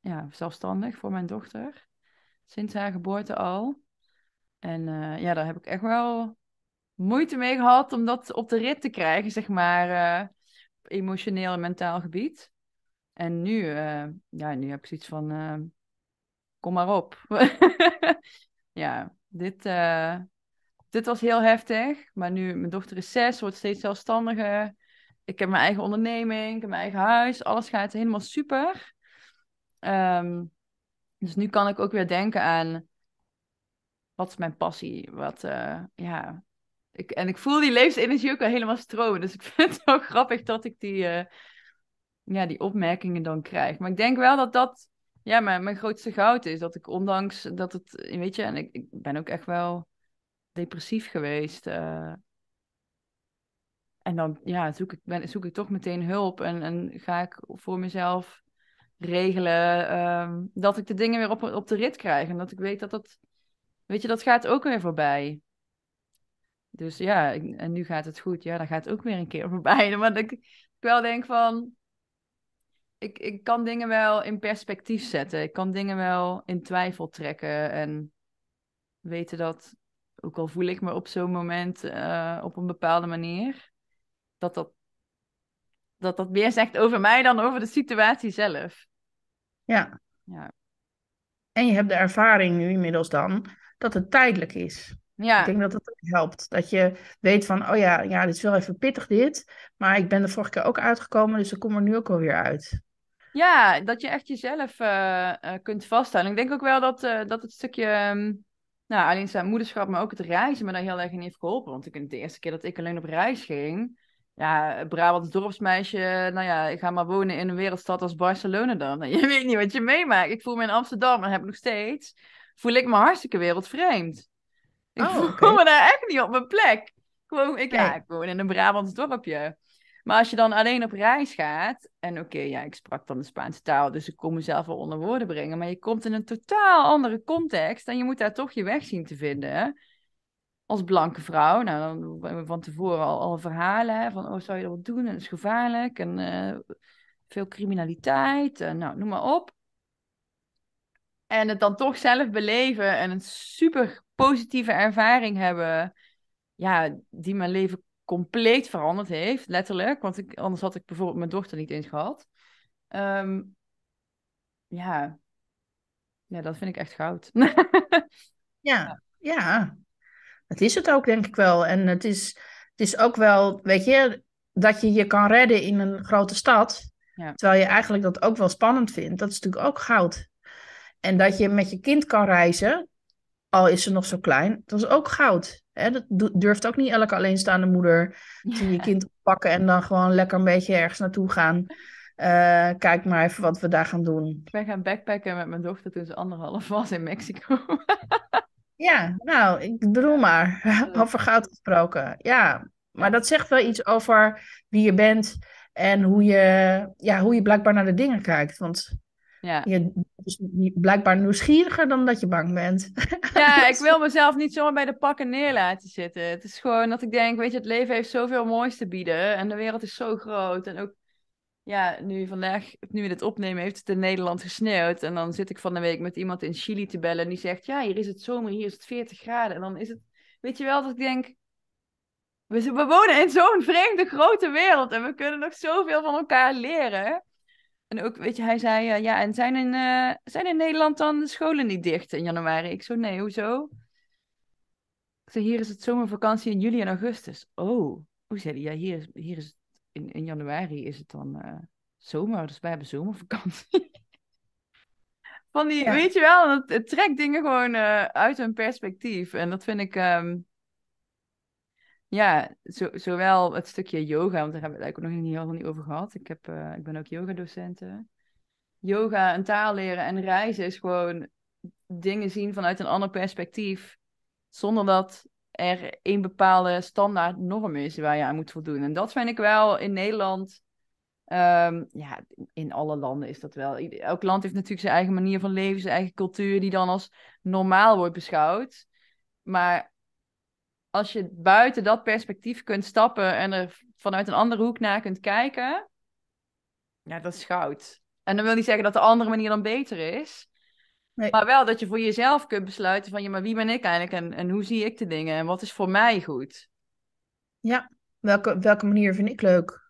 ja, zelfstandig voor mijn dochter, sinds haar geboorte al. En ja, daar heb ik echt wel moeite mee gehad om dat op de rit te krijgen, zeg maar, emotioneel en mentaal gebied. En nu, eh, ja, nu heb ik zoiets van, eh, kom maar op. ja, dit, eh, dit was heel heftig. Maar nu, mijn dochter is zes, wordt steeds zelfstandiger. Ik heb mijn eigen onderneming, ik heb mijn eigen huis. Alles gaat helemaal super. Ehm, dus nu kan ik ook weer denken aan, wat is mijn passie? Wat, ja... Ik, en ik voel die levensenergie ook al helemaal stromen. Dus ik vind het wel grappig dat ik die ja, die opmerkingen dan krijg. Maar ik denk wel dat dat ja, mijn, mijn grootste goud is. Dat ik ondanks dat het, weet je, en ik, ik ben ook echt wel depressief geweest. Eh, en dan ja, zoek, ik, ben, zoek ik toch meteen hulp en, en ga ik voor mezelf regelen ehm, dat ik de dingen weer op, op de rit krijg. En dat ik weet dat dat, weet je, dat gaat ook weer voorbij. Dus ja, ik, en nu gaat het goed. Ja, dan gaat het ook weer een keer voorbij. Maar ik, ik wel denk van, ik, ik kan dingen wel in perspectief zetten. Ik kan dingen wel in twijfel trekken. En weten dat, ook al voel ik me op zo'n moment eh, op een bepaalde manier, dat dat, dat dat meer zegt over mij dan over de situatie zelf. Ja. ja. En je hebt de ervaring nu inmiddels dan dat het tijdelijk is. Ja. Ik denk dat dat ook helpt. Dat je weet van, oh ja, ja, dit is wel even pittig dit. Maar ik ben de vorige keer ook uitgekomen, dus ik kom er nu ook alweer uit. Ja, dat je echt jezelf eh, eh, kunt vaststellen. Ik denk ook wel dat, eh, dat het stukje, ehm, nou, alleen zijn moederschap, maar ook het reizen me daar heel erg in heeft geholpen. Want ik, de eerste keer dat ik alleen op reis ging, ja, Brabants dorpsmeisje, nou ja, ik ga maar wonen in een wereldstad als Barcelona dan. je weet niet wat je meemaakt. Ik voel me in Amsterdam en heb ik nog steeds, voel ik me hartstikke wereldvreemd. Ik oh, kom voel me daar echt niet op mijn plek. ik, ja, ik woon in een Brabants dorpje. Maar als je dan alleen op reis gaat, en oké, ja, ik sprak dan de Spaanse taal, dus ik kon mezelf wel onder woorden brengen, maar je komt in een totaal andere context en je moet daar toch je weg zien te vinden. Als blanke vrouw, nou, dan hebben we van tevoren al, verhalen hè, van, oh, zou je dat doen? En dat is gevaarlijk en eh, veel criminaliteit, en, nou, noem maar op. En het dan toch zelf beleven en een super positieve ervaring hebben, ja, die mijn leven compleet veranderd heeft, letterlijk. Want anders had ik bijvoorbeeld mijn dochter niet eens gehad. Ehm, ja. ja, dat vind ik echt goud. ja, ja. Dat is het ook, denk ik wel. En het is, het is ook wel, weet je, dat je je kan redden in een grote stad. Terwijl je eigenlijk dat ook wel spannend vindt. Dat is natuurlijk ook goud. En dat je met je kind kan reizen al is ze nog zo klein, dat is ook goud. Hè? Dat durft ook niet elke alleenstaande moeder die je kind pakken en dan gewoon lekker een beetje ergens naartoe gaan. Eh, kijk maar even wat we daar gaan doen. Ik ben gaan backpacken met mijn dochter toen ze anderhalf was in Mexico. ja, nou, ik bedoel maar. Over goud gesproken. Ja, maar dat zegt wel iets over wie je bent en hoe je, ja, hoe je blijkbaar naar de dingen kijkt. Want ja. je is blijkbaar nieuwsgieriger dan dat je bang bent. Ja, ik wil mezelf niet zomaar bij de pakken neer laten zitten. Het is gewoon dat ik denk, weet je, het leven heeft zoveel moois te bieden. En de wereld is zo groot. En ook, ja, nu vandaag, nu we dit opnemen, heeft het in Nederland gesneeuwd. En dan zit ik van de week met iemand in Chili te bellen. En die zegt, ja, hier is het zomer, hier is het 40 graden. En dan is het, weet je wel, dat ik denk... we wonen in zo'n vreemde grote wereld en we kunnen nog zoveel van elkaar leren. En ook, weet je, hij zei, eh, ja, en zijn in, eh, zijn in Nederland dan de scholen niet dicht in januari? Ik zo, nee, hoezo? Ik zei, hier is het zomervakantie in juli en augustus. Oh, hoe zei hij? Ja, hier is, hier is het, in, in januari is het dan eh, zomer, dus wij hebben zomervakantie. Van die, weet je wel, het, het trekt dingen gewoon uit hun perspectief. En dat vind ik, ehm, ja, zowel het stukje yoga, want daar hebben we het eigenlijk nog niet niet over gehad. Ik, heb, eh, ik ben ook yogadocenten. Yoga en taal leren en reizen is gewoon dingen zien vanuit een ander perspectief. Zonder dat er een bepaalde standaard norm is waar je aan moet voldoen. En dat vind ik wel in Nederland. Ehm, ja, in alle landen is dat wel. Elk land heeft natuurlijk zijn eigen manier van leven, zijn eigen cultuur, die dan als normaal wordt beschouwd. Maar als je buiten dat perspectief kunt stappen en er vanuit een andere hoek naar kunt kijken, ja, dat is goud. En dan wil niet zeggen dat de andere manier dan beter is. Nee. Maar wel dat je voor jezelf kunt besluiten van, ja, maar wie ben ik eigenlijk en, en hoe zie ik de dingen en wat is voor mij goed? Ja, welke, welke manier vind ik leuk?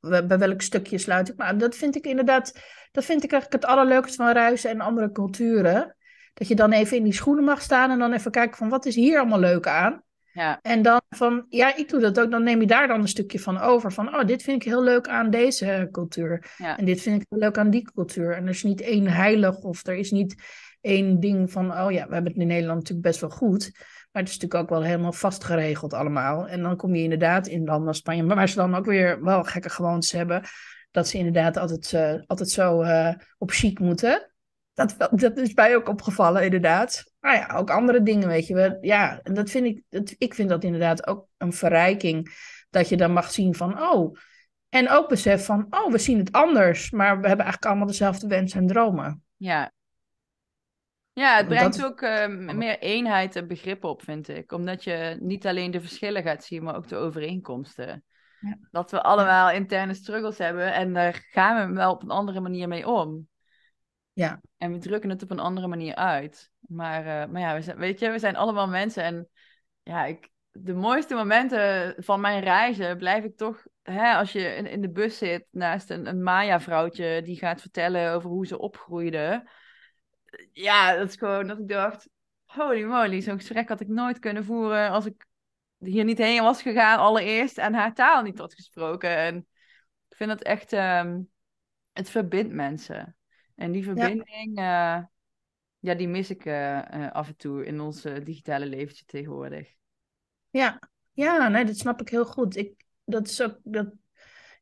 bij welk stukje sluit ik Maar aan. Dat vind ik inderdaad, dat vind ik eigenlijk het allerleukste van reizen en andere culturen. Dat je dan even in die schoenen mag staan en dan even kijken van wat is hier allemaal leuk aan. Ja. En dan van, ja, ik doe dat ook. Dan neem je daar dan een stukje van over. Van, oh, dit vind ik heel leuk aan deze eh, cultuur. En dit vind ik heel leuk aan die cultuur. En er is niet één heilig of er is niet één ding van, oh ja, we hebben het in Nederland natuurlijk best wel goed. Maar het is natuurlijk ook wel helemaal vastgeregeld allemaal. En dan kom je inderdaad in landen als Spanje, maar waar ze dan ook weer wel gekke gewoontes hebben. Dat ze inderdaad altijd, eh, altijd zo eh, op chic moeten. Dat, dat is mij ook opgevallen, inderdaad. Maar ja, ook andere dingen, weet je wel. Ja, en dat vind ik, dat, ik vind dat inderdaad ook een verrijking. Dat je dan mag zien van, oh. En ook besef van, oh, we zien het anders. Maar we hebben eigenlijk allemaal dezelfde wensen en dromen. Ja. Ja, het brengt ook eh, meer eenheid en begrip op, vind ik. Omdat je niet alleen de verschillen gaat zien, maar ook de overeenkomsten. Ja. Dat we allemaal interne struggles hebben en daar gaan we wel op een andere manier mee om. Ja. En we drukken het op een andere manier uit. Maar, eh, maar ja, we zijn, weet je, we zijn allemaal mensen. En ja, ik, de mooiste momenten van mijn reizen blijf ik toch... Hè, als je in, de bus zit naast een, een Maya-vrouwtje... die gaat vertellen over hoe ze opgroeide. Ja, dat is gewoon dat ik dacht... Holy moly, zo'n gesprek had ik nooit kunnen voeren... als ik hier niet heen was gegaan allereerst... en haar taal niet had gesproken. En ik vind dat echt... Ehm, het verbindt mensen. En die verbinding, ja, eh, ja die mis ik eh, eh, af en toe in ons digitale leventje tegenwoordig. Ja, ja nee, dat snap ik heel goed. Ik, dat is ook, dat,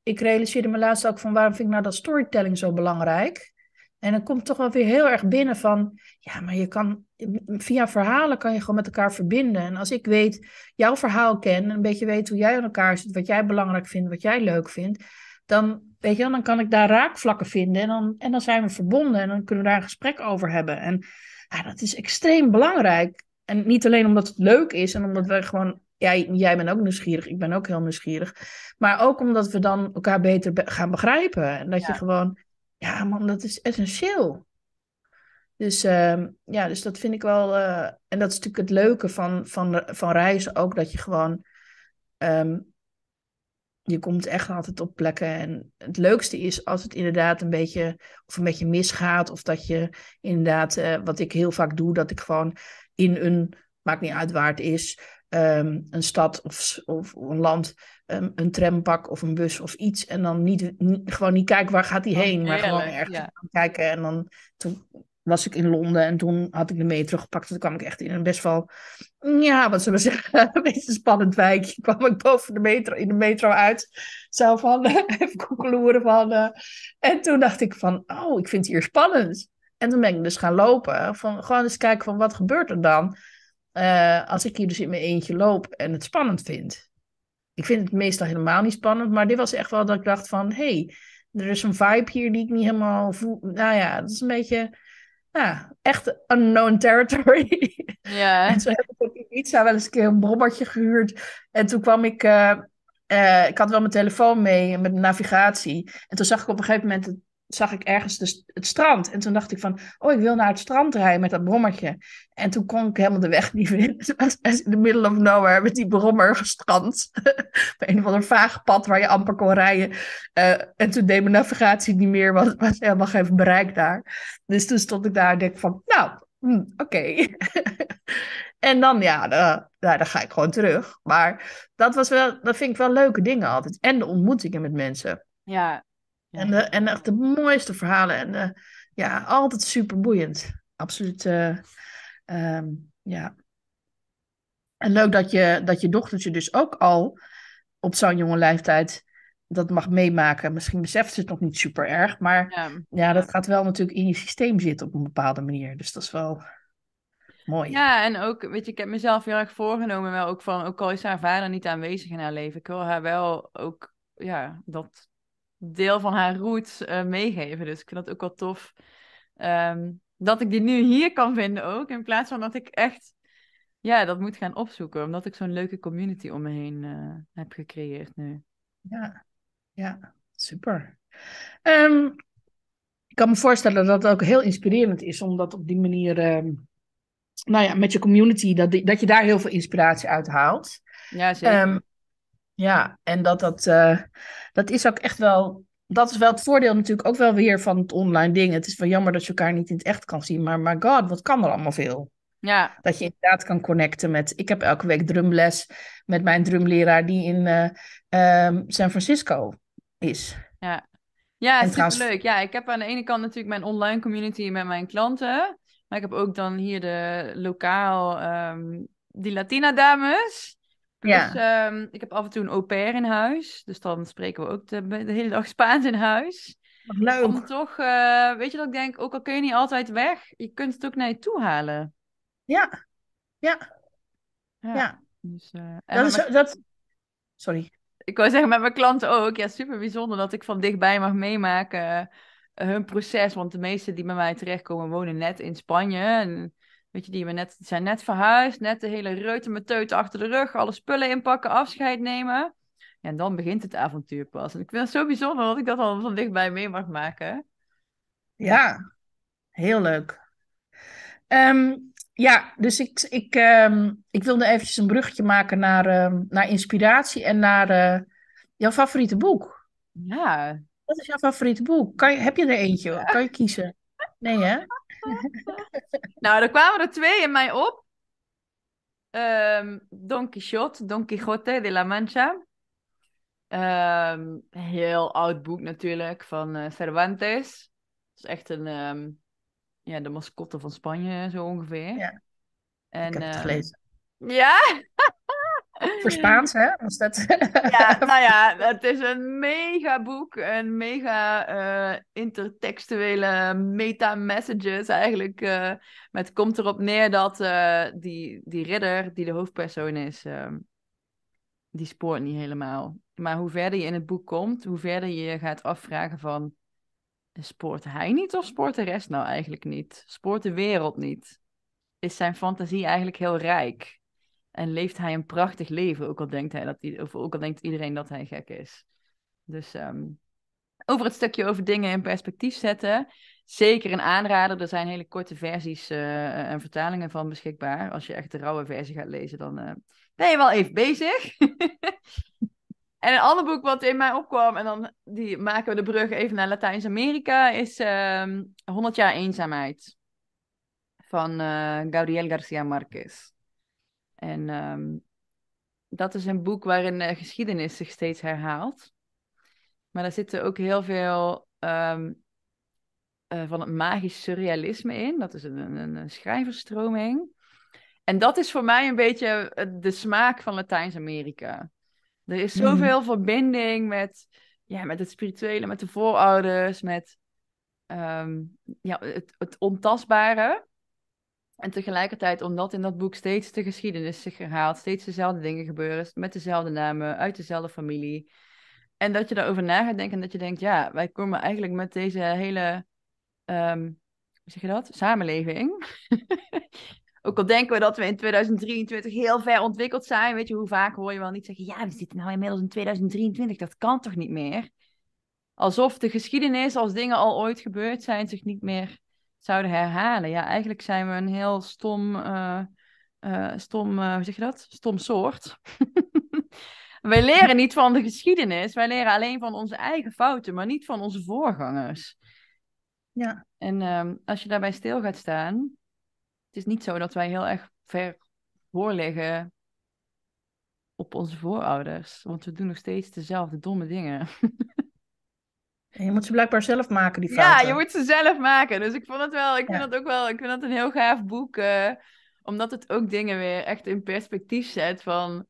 ik realiseerde me laatst ook van waarom vind ik nou dat storytelling zo belangrijk? En dan komt toch wel weer heel erg binnen van, ja, maar je kan, via verhalen kan je gewoon met elkaar verbinden. En als ik weet, jouw verhaal ken, en een beetje weet hoe jij aan elkaar zit, wat jij belangrijk vindt, wat jij leuk vindt, dan, weet je dan kan ik daar raakvlakken vinden en dan, en dan zijn we verbonden en dan kunnen we daar een gesprek over hebben. En ja, dat is extreem belangrijk. En niet alleen omdat het leuk is en omdat we gewoon, jij, jij bent ook nieuwsgierig, ik ben ook heel nieuwsgierig, maar ook omdat we dan elkaar beter gaan begrijpen. En dat je gewoon, ja man, dat is essentieel. Dus ehm, ja, dus dat vind ik wel. Eh, en dat is natuurlijk het leuke van, van, van reizen ook, dat je gewoon ehm, je komt echt altijd op plekken. En het leukste is als het inderdaad een beetje, of een beetje misgaat. Of dat je inderdaad, eh, wat ik heel vaak doe, dat ik gewoon in een, maakt niet uit waar het is, ehm, een stad of, of een land, ehm, een tram pak of een bus of iets. En dan niet, gewoon niet kijken waar gaat die oh, heen. Maar gewoon ergens kijken. En dan toen was ik in Londen en toen had ik de metro gepakt. En toen kwam ik echt in een best wel, mm, ja, wat zullen we zeggen, een beetje spannend wijkje. Kwam ik boven de metro, in de metro uit. zelf van, even koekeloeren van. Eh. en toen dacht ik van, oh, ik vind het hier spannend. En toen ben ik dus gaan lopen. Van, gewoon eens kijken van, wat gebeurt er dan uh, als ik hier dus in mijn eentje loop en het spannend vind. Ik vind het meestal helemaal niet spannend, maar dit was echt wel dat ik dacht van, hé, hey, er is een vibe hier die ik niet helemaal voel. Nou ja, dat is een beetje ja echt unknown territory. Ja. en zo heb ik op Ibiza wel eens een keer een brommertje gehuurd. En toen kwam ik... Eh, eh, ik had wel mijn telefoon mee met navigatie. En toen zag ik op een gegeven moment zag ik ergens dus het strand. En toen dacht ik van, oh, ik wil naar het strand rijden met dat brommertje. En toen kon ik helemaal de weg niet vinden. in the middle of nowhere met die brommer gestrand. Bij een of ander vaag pad waar je amper kon rijden. Eh, en toen deed mijn navigatie niet meer, want het was helemaal geen bereik daar. Dus toen stond ik daar en denk van, nou, hm, oké. en dan, ja, dan, ga ik gewoon terug. Maar dat, was wel, dat vind ik wel leuke dingen altijd. En de ontmoetingen met mensen. Ja, en, en echt de mooiste verhalen. En ja, altijd super boeiend. Absoluut. Eh, ehm, ja. En leuk dat je, dat je dochtertje dus ook al op zo'n jonge leeftijd dat mag meemaken. Misschien beseft ze het nog niet super erg, maar ja. dat gaat wel natuurlijk in je systeem zitten op een bepaalde manier. Dus dat is wel mooi. Ja, en ook, weet je, ik heb mezelf heel erg voorgenomen, wel ook van, ook al is haar vader niet aanwezig in haar leven, ik wil haar wel ook, ja, dat deel van haar roots eh, meegeven. Dus ik vind dat ook wel tof. Ehm, dat ik die nu hier kan vinden ook. In plaats van dat ik echt ja, dat moet gaan opzoeken. Omdat ik zo'n leuke community om me heen eh, heb gecreëerd nu. Ja, ja super. Ehm, ik kan me voorstellen dat het ook heel inspirerend is. Omdat op die manier... Ehm, nou ja, met je community, dat, dat je daar heel veel inspiratie uit haalt. Ja, zeker. Ja, en dat, dat, eh, dat is ook echt wel. Dat is wel het voordeel natuurlijk ook wel weer van het online ding. Het is wel jammer dat je elkaar niet in het echt kan zien. Maar my god, wat kan er allemaal veel. Ja. Dat je inderdaad kan connecten met... Ik heb elke week drumles met mijn drumleraar die in eh, ehm, San Francisco is. Ja, ja het trouwens... leuk. Ja, ik heb aan de ene kant natuurlijk mijn online community met mijn klanten. Maar ik heb ook dan hier de lokaal... Ehm, die Latina dames. Ja. Dus ehm, ik heb af en toe een au pair in huis. Dus dan spreken we ook de, hele dag Spaans in huis. leuk. Om toch, eh, weet je dat ik denk, ook al kun je niet altijd weg, je kunt het ook naar je toe halen. Ja, ja, ja. Dus, eh, dat is, dat... Sorry. Ik wou zeggen met mijn klanten ook, ja, super bijzonder dat ik van dichtbij mag meemaken eh, hun proces. Want de meesten die bij mij terechtkomen wonen net in Spanje. En Weet je, die we net, zijn net verhuisd, net de hele teuten achter de rug, alle spullen inpakken, afscheid nemen. en dan begint het avontuur pas. En ik vind het zo bijzonder dat ik dat al van dichtbij mee mag maken. Ja, heel leuk. Ehm, ja, dus ik, ik, ehm, ik wilde eventjes een bruggetje maken naar, ehm, naar inspiratie en naar eh, jouw favoriete boek. Ja. Wat is jouw favoriete boek? Kan heb je er eentje? Kan je kiezen? Nee, hè? nou, er kwamen er twee in mij op. Ehm, Don Quixote, Don Quixote de la Mancha. Ehm, heel oud boek natuurlijk van eh, Cervantes. Dat is echt een, ehm, ja, de mascotte van Spanje zo ongeveer. Ja, en, ik heb het gelezen. Ja? Voor Spaans, hè? Was dat... ja, nou ja, het is een mega boek. Een mega uh, intertextuele meta-messages eigenlijk. Uh, maar het komt erop neer dat eh, die, die ridder, die de hoofdpersoon is, ehm, die spoort niet helemaal. Maar hoe verder je in het boek komt, hoe verder je je gaat afvragen van... Spoort hij niet of spoort de rest nou eigenlijk niet? Spoort de wereld niet? Is zijn fantasie eigenlijk heel rijk? En leeft hij een prachtig leven, ook al denkt, hij dat, ook al denkt iedereen dat hij gek is. Dus ehm, over het stukje over dingen in perspectief zetten. Zeker een aanrader. Er zijn hele korte versies eh, en vertalingen van beschikbaar. Als je echt de rauwe versie gaat lezen, dan eh, ben je wel even bezig. en een ander boek wat in mij opkwam, en dan die maken we de brug even naar Latijns-Amerika, is ehm, Honderd 100 jaar eenzaamheid van eh, Gabriel Garcia Marquez. En ehm, dat is een boek waarin geschiedenis zich steeds herhaalt. Maar daar zitten ook heel veel ehm, eh, van het magisch surrealisme in. Dat is een, een, een schrijverstroming. En dat is voor mij een beetje eh, de smaak van Latijns-Amerika. Er is mhm. zoveel verbinding met, ja, met het spirituele, met de voorouders, met ehm, ja, het, het ontastbare. En tegelijkertijd, omdat in dat boek steeds de geschiedenis zich herhaalt, steeds dezelfde dingen gebeuren, met dezelfde namen, uit dezelfde familie. En dat je daarover na gaat denken en dat je denkt, ja, wij komen eigenlijk met deze hele, ehm, hoe zeg je dat, samenleving. Ook al denken we dat we in 2023 heel ver ontwikkeld zijn, weet je, hoe vaak hoor je wel niet zeggen, ja, we zitten nou inmiddels in 2023, dat kan toch niet meer? Alsof de geschiedenis, als dingen al ooit gebeurd zijn, zich niet meer zouden herhalen. Ja, eigenlijk zijn we een heel stom, eh, eh, stom eh, hoe zeg je dat? Stom soort. wij leren niet van de geschiedenis, wij leren alleen van onze eigen fouten, maar niet van onze voorgangers. Ja. En ehm, als je daarbij stil gaat staan, het is niet zo dat wij heel erg ver voorleggen op onze voorouders, want we doen nog steeds dezelfde domme dingen. En je moet ze blijkbaar zelf maken, die fouten. Ja, je moet ze zelf maken. Dus ik vond het wel, ik vind dat ook wel, ik vind dat een heel gaaf boek. Eh, omdat het ook dingen weer echt in perspectief zet van...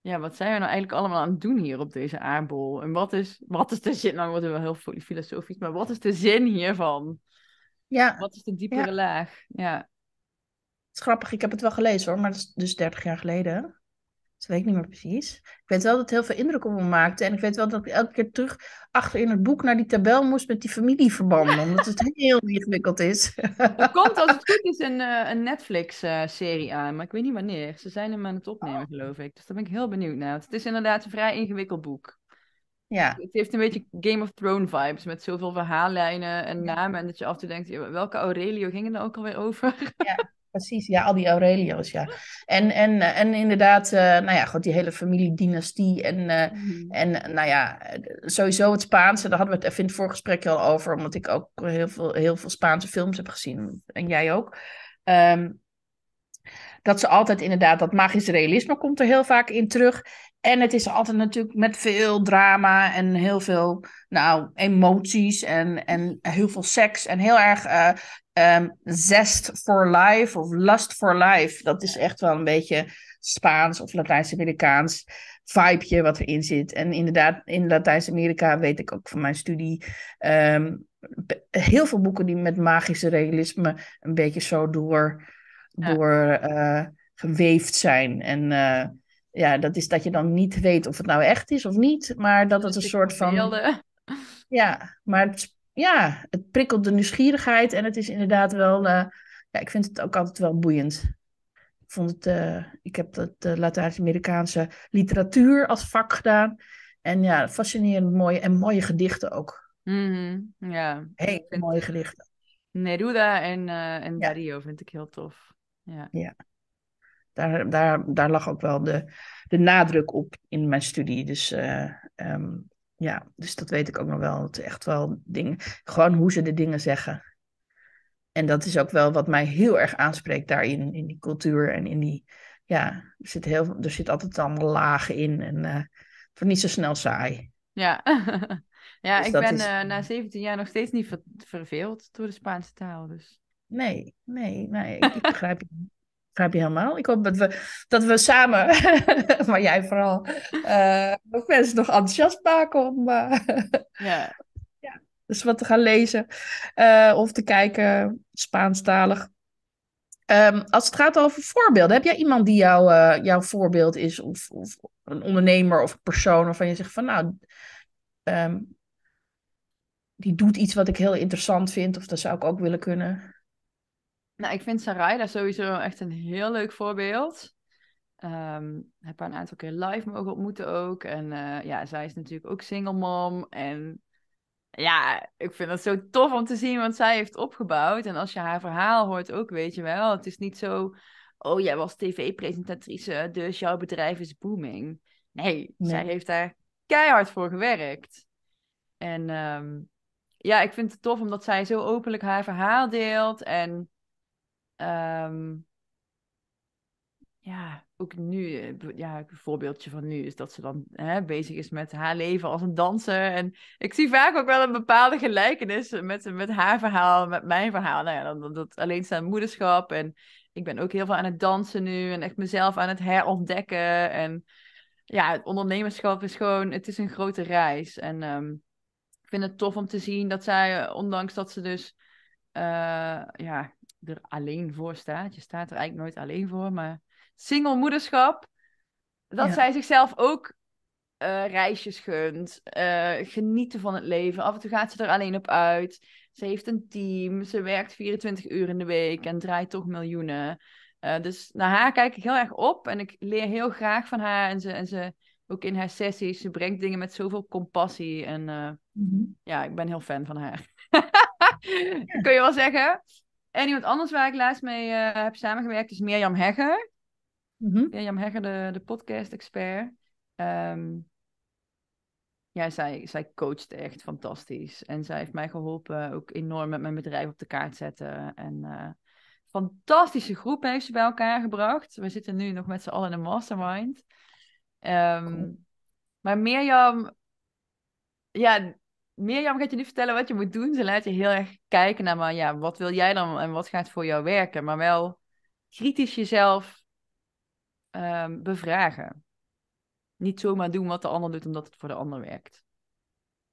Ja, wat zijn we nou eigenlijk allemaal aan het doen hier op deze aardbol? En wat is, wat is de zin? Nou, wordt we wel heel filosofisch, maar wat is de zin hiervan? Ja. Wat is de diepere laag? Ja. Het is grappig, ik heb het wel gelezen hoor, maar dat is dus 30 jaar geleden. Dat weet ik niet meer precies. Ik weet wel dat het heel veel indruk op me maakte. En ik weet wel dat ik elke keer terug achter in het boek naar die tabel moest met die familieverbanden. Omdat het heel ingewikkeld is. Er komt als het goed is een, eh, een Netflix-serie aan. Maar ik weet niet wanneer. Ze zijn hem aan het opnemen, oh. geloof ik. Dus daar ben ik heel benieuwd naar. het is inderdaad een vrij ingewikkeld boek. Ja. Het heeft een beetje Game of Thrones vibes met zoveel verhaallijnen en namen. En dat je af en toe denkt, welke Aurelio ging het nou ook alweer over? Ja. Precies, ja, al die Aurelio's, ja. En, en, eh, en inderdaad, eh, nou ja, goed, die hele familiedynastie. En, eh, mhm. en nou ja, sowieso het Spaanse, daar hadden we het even in het voorgesprek al over, omdat ik ook heel veel, heel veel Spaanse films heb gezien. En jij ook. Ehm, dat ze altijd inderdaad, dat magisch realisme komt er heel vaak in terug. En het is altijd natuurlijk met veel drama en heel veel nou, emoties en, en heel veel seks. En heel erg Ehm, zest for life of lust for life. Dat is echt wel een beetje Spaans of Latijns-Amerikaans vibeje wat erin zit. En inderdaad, in Latijns-Amerika weet ik ook van mijn studie ehm, heel veel boeken die met magische realisme een beetje zo door, door eh, geweefd zijn. En eh, ja, dat is dat je dan niet weet of het nou echt is of niet, maar dat het een soort van. Ja, maar het ja, het prikkelt de nieuwsgierigheid en het is inderdaad wel, eh, ja, ik vind het ook altijd wel boeiend. Ik, vond het, eh, ik heb het uh, eh, Latijns-Amerikaanse literatuur als vak gedaan. En ja, fascinerend mooie en mooie gedichten ook. Mm ja. Heel mooie gedichten. Neruda en, en Dario vind ik heel tof. Ja. ja. Daar, daar, daar lag ook wel de, de nadruk op in mijn studie. Dus um, ja, dus dat weet ik ook nog wel. Het echt wel dingen. Gewoon hoe ze de dingen zeggen. En dat is ook wel wat mij heel erg aanspreekt daarin, in die cultuur en in die. Ja, er zit, heel, er zit altijd allemaal lagen in en uh, niet zo snel saai. Ja, ja dus ik ben eh, na 17 jaar nog steeds niet ver verveeld door de Spaanse taal. Dus. Nee, nee, nee, ik, ik begrijp het niet. Begrijp je helemaal? Ik hoop dat we, dat we samen, maar jij vooral, eh, ook mensen nog enthousiast maken om. Eh, ja. ja. Dus wat te gaan lezen eh, of te kijken, Spaanstalig. Um, als het gaat over voorbeelden, heb jij iemand die jou, jouw voorbeeld is, of, een ondernemer of een persoon waarvan je zegt van nou, ehm, die doet iets wat ik heel interessant vind, of dat zou ik ook willen kunnen? Nou, ik vind daar sowieso echt een heel leuk voorbeeld. Um, heb haar een aantal keer live mogen ontmoeten ook. En eh, ja, zij is natuurlijk ook single mom. En ja, ik vind dat zo tof om te zien want zij heeft opgebouwd. En als je haar verhaal hoort ook, weet je wel. Het is niet zo, oh jij was tv-presentatrice, dus jouw bedrijf is booming. Nee, zij heeft daar keihard voor gewerkt. En ehm, ja, ik vind het tof omdat zij zo openlijk haar verhaal deelt. En um, ja, ook nu, eh, ja, een voorbeeldje van nu is dat ze dan hè, bezig is met haar leven als een danser. En ik zie vaak ook wel een bepaalde gelijkenis met, met haar verhaal, met mijn verhaal. Nou ja, dat, dat moederschap. En ik ben ook heel veel aan het dansen nu en echt mezelf aan het herontdekken. En ja, het ondernemerschap is gewoon, het is een grote reis. En ehm, ik vind het tof om te zien dat zij, eh, ondanks dat ze dus, uh, ja, er alleen voor staat. Je staat er eigenlijk nooit alleen voor, maar single moederschap. Dat zij zichzelf ook eh, reisjes gunt, eh, genieten van het leven. Af en toe gaat ze er alleen op uit. Ze heeft een team, ze werkt 24 uur in de week en draait toch miljoenen. Eh, dus naar haar kijk ik heel erg op en ik leer heel graag van haar. En ze, en ze ook in haar sessies, ze brengt dingen met zoveel compassie. En mhm. ja, ik ben heel fan van haar. Kun je wel zeggen? En iemand anders waar ik laatst mee eh, heb samengewerkt is Mirjam Hegger. Mhm. Mirjam Hegger, de, de podcast-expert. Ehm, ja, zij, zij coacht echt fantastisch. En zij heeft mij geholpen ook enorm met mijn bedrijf op de kaart zetten. En eh, fantastische groep heeft ze bij elkaar gebracht. We zitten nu nog met z'n allen in een mastermind. Ehm, maar Mirjam, ja, Mirjam gaat je nu vertellen wat je moet doen. Ze laat je heel erg kijken naar maar, ja, wat wil jij dan en wat gaat voor jou werken. Maar wel kritisch jezelf ehm, bevragen. Niet zomaar doen wat de ander doet omdat het voor de ander werkt.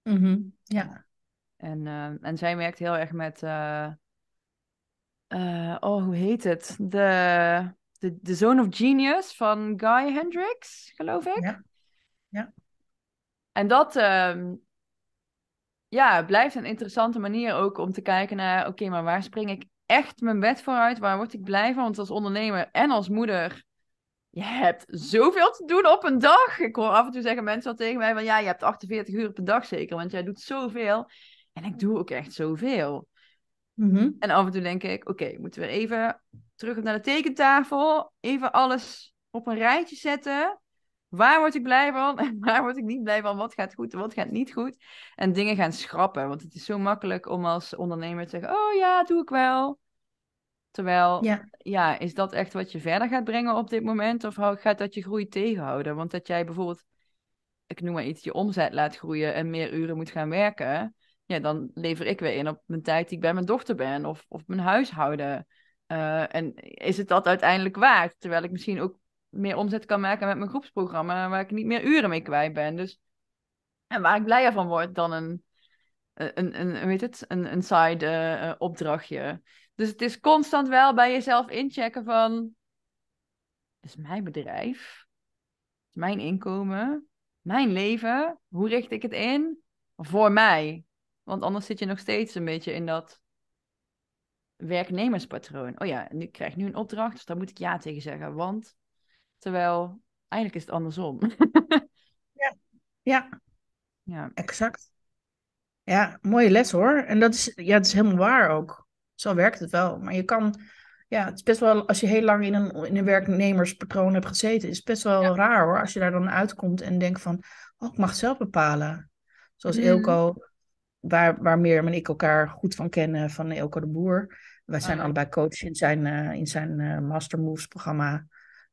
Mm-hmm. ja. En, ehm, en zij werkt heel erg met. Eh, eh, oh, hoe heet het? De, de, de Zone of Genius van Guy Hendricks, geloof ik. Ja. ja. En dat, ehm, ja, het blijft een interessante manier ook om te kijken naar... oké, maar waar spring ik echt mijn bed vooruit? Waar word ik blij van? Want als ondernemer en als moeder... Je hebt zoveel te doen op een dag. Ik hoor af en toe zeggen mensen al tegen mij van... ja, je hebt 48 uur per dag zeker, want jij doet zoveel. En ik doe ook echt zoveel. Mhm. En af en toe denk ik, oké, moeten we even terug naar de tekentafel. Even alles op een rijtje zetten. Waar word ik blij van en waar word ik niet blij van? Wat gaat goed en wat gaat niet goed? En dingen gaan schrappen. Want het is zo makkelijk om als ondernemer te zeggen: Oh ja, doe ik wel. Terwijl, ja. is dat echt wat je verder gaat brengen op dit moment? Of gaat dat je groei tegenhouden? Want dat jij bijvoorbeeld, ik noem maar iets, je omzet laat groeien en meer uren moet gaan werken. Ja, dan lever ik weer in op mijn tijd die ik bij mijn dochter ben of, of mijn huishouden. Uh, en is het dat uiteindelijk waard? Terwijl ik misschien ook meer omzet kan maken met mijn groepsprogramma, waar ik niet meer uren mee kwijt ben. Dus, en waar ik blijer van word dan een, eh, een, een, weet het, een, een side eh, eh, opdrachtje. Dus het is constant wel bij jezelf inchecken van, is mijn bedrijf, is mijn inkomen, mijn leven, hoe richt ik het in? Voor mij. Want anders zit je nog steeds een beetje in dat werknemerspatroon. Oh ja, nu, ik krijg nu een opdracht, dus daar moet ik ja tegen zeggen, want Terwijl eigenlijk is het andersom. ja. ja, ja, exact. Ja, mooie les hoor. En dat is, ja, dat is helemaal waar ook. Zo werkt het wel. Maar je kan, ja, het is best wel, als je heel lang in een, in een werknemerspatroon hebt gezeten, is het best wel raar hoor. Als je daar dan uitkomt en denkt van, oh, ik mag het zelf bepalen. Zoals mm. waar, waar meer, en ik elkaar goed van kennen, van Ilko de Boer. Wij zijn oh. allebei coach in zijn, eh, in zijn eh, Master Moves programma.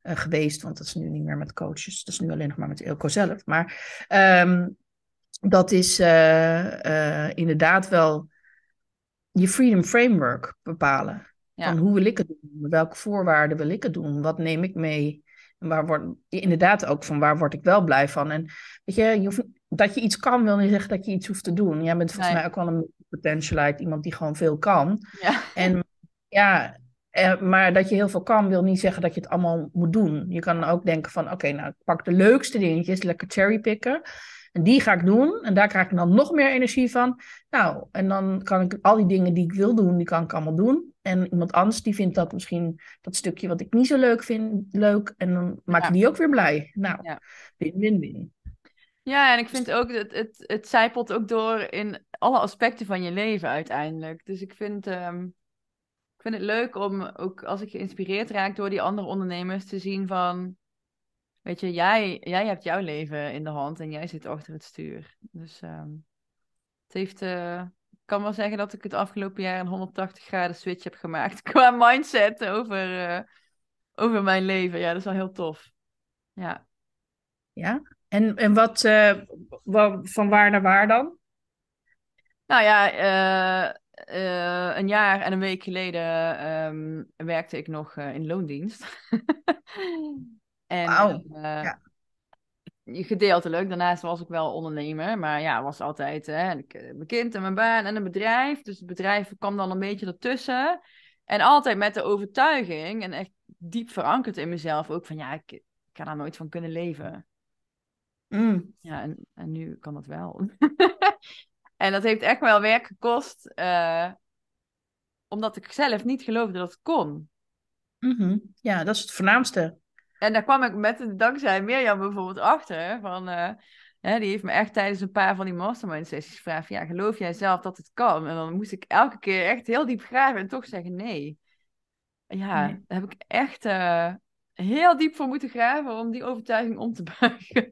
Eh, geweest, want dat is nu niet meer met coaches, dat is nu alleen nog maar met Ilko zelf. Maar ehm, dat is eh, eh, inderdaad wel je freedom framework bepalen. Van hoe wil ik het doen? Welke voorwaarden wil ik het doen? Wat neem ik mee? En waar word, inderdaad ook van waar word ik wel blij van? En weet je, je hoeft, dat je iets kan wil niet zeggen dat je iets hoeft te doen. Jij bent volgens mij ook wel een potentialite, iemand die gewoon veel kan. Ja. En ja, eh, maar dat je heel veel kan, wil niet zeggen dat je het allemaal moet doen. Je kan ook denken van, oké, nou, ik pak de leukste dingetjes, lekker cherrypicken. En die ga ik doen. En daar krijg ik dan nog meer energie van. Nou, en dan kan ik al die dingen die ik wil doen, die kan ik allemaal doen. En iemand anders die vindt dat misschien dat stukje wat ik niet zo leuk vind, leuk. En dan maak ik die ook weer blij. Nou, win-win-win. Ja. en ik vind ook dat het, het zijpelt ook door in alle aspecten van je leven uiteindelijk. Dus ik vind. Ehm, vind het leuk om ook als ik geïnspireerd raak door die andere ondernemers te zien van, weet je, jij, jij hebt jouw leven in de hand en jij zit achter het stuur. Dus ehm, het heeft, eh, ik kan wel zeggen dat ik het afgelopen jaar een 180 graden switch heb gemaakt qua mindset over, eh, over mijn leven. Ja, dat is wel heel tof. Ja. Ja, en, en wat, uh, van waar naar waar dan? Nou ja, eh, een jaar en een week geleden ehm, werkte ik nog eh, in loondienst. en wow. uh, eh, ja. gedeeltelijk. Daarnaast was ik wel ondernemer. Maar ja, was altijd hè, mijn kind en mijn baan en een bedrijf. Dus het bedrijf kwam dan een beetje ertussen. En altijd met de overtuiging en echt diep verankerd in mezelf ook van ja, ik, kan daar nooit van kunnen leven. Mm. Ja, en, en nu kan dat wel. En dat heeft echt wel werk gekost, eh, omdat ik zelf niet geloofde dat het kon. Mhm. Ja, dat is het voornaamste. En daar kwam ik met dankzij Mirjam bijvoorbeeld achter. Van, eh, hè, die heeft me echt tijdens een paar van die mastermind sessies gevraagd: ja, geloof jij zelf dat het kan? En dan moest ik elke keer echt heel diep graven en toch zeggen nee. Ja, daar heb ik echt eh, heel diep voor moeten graven om die overtuiging om te buigen.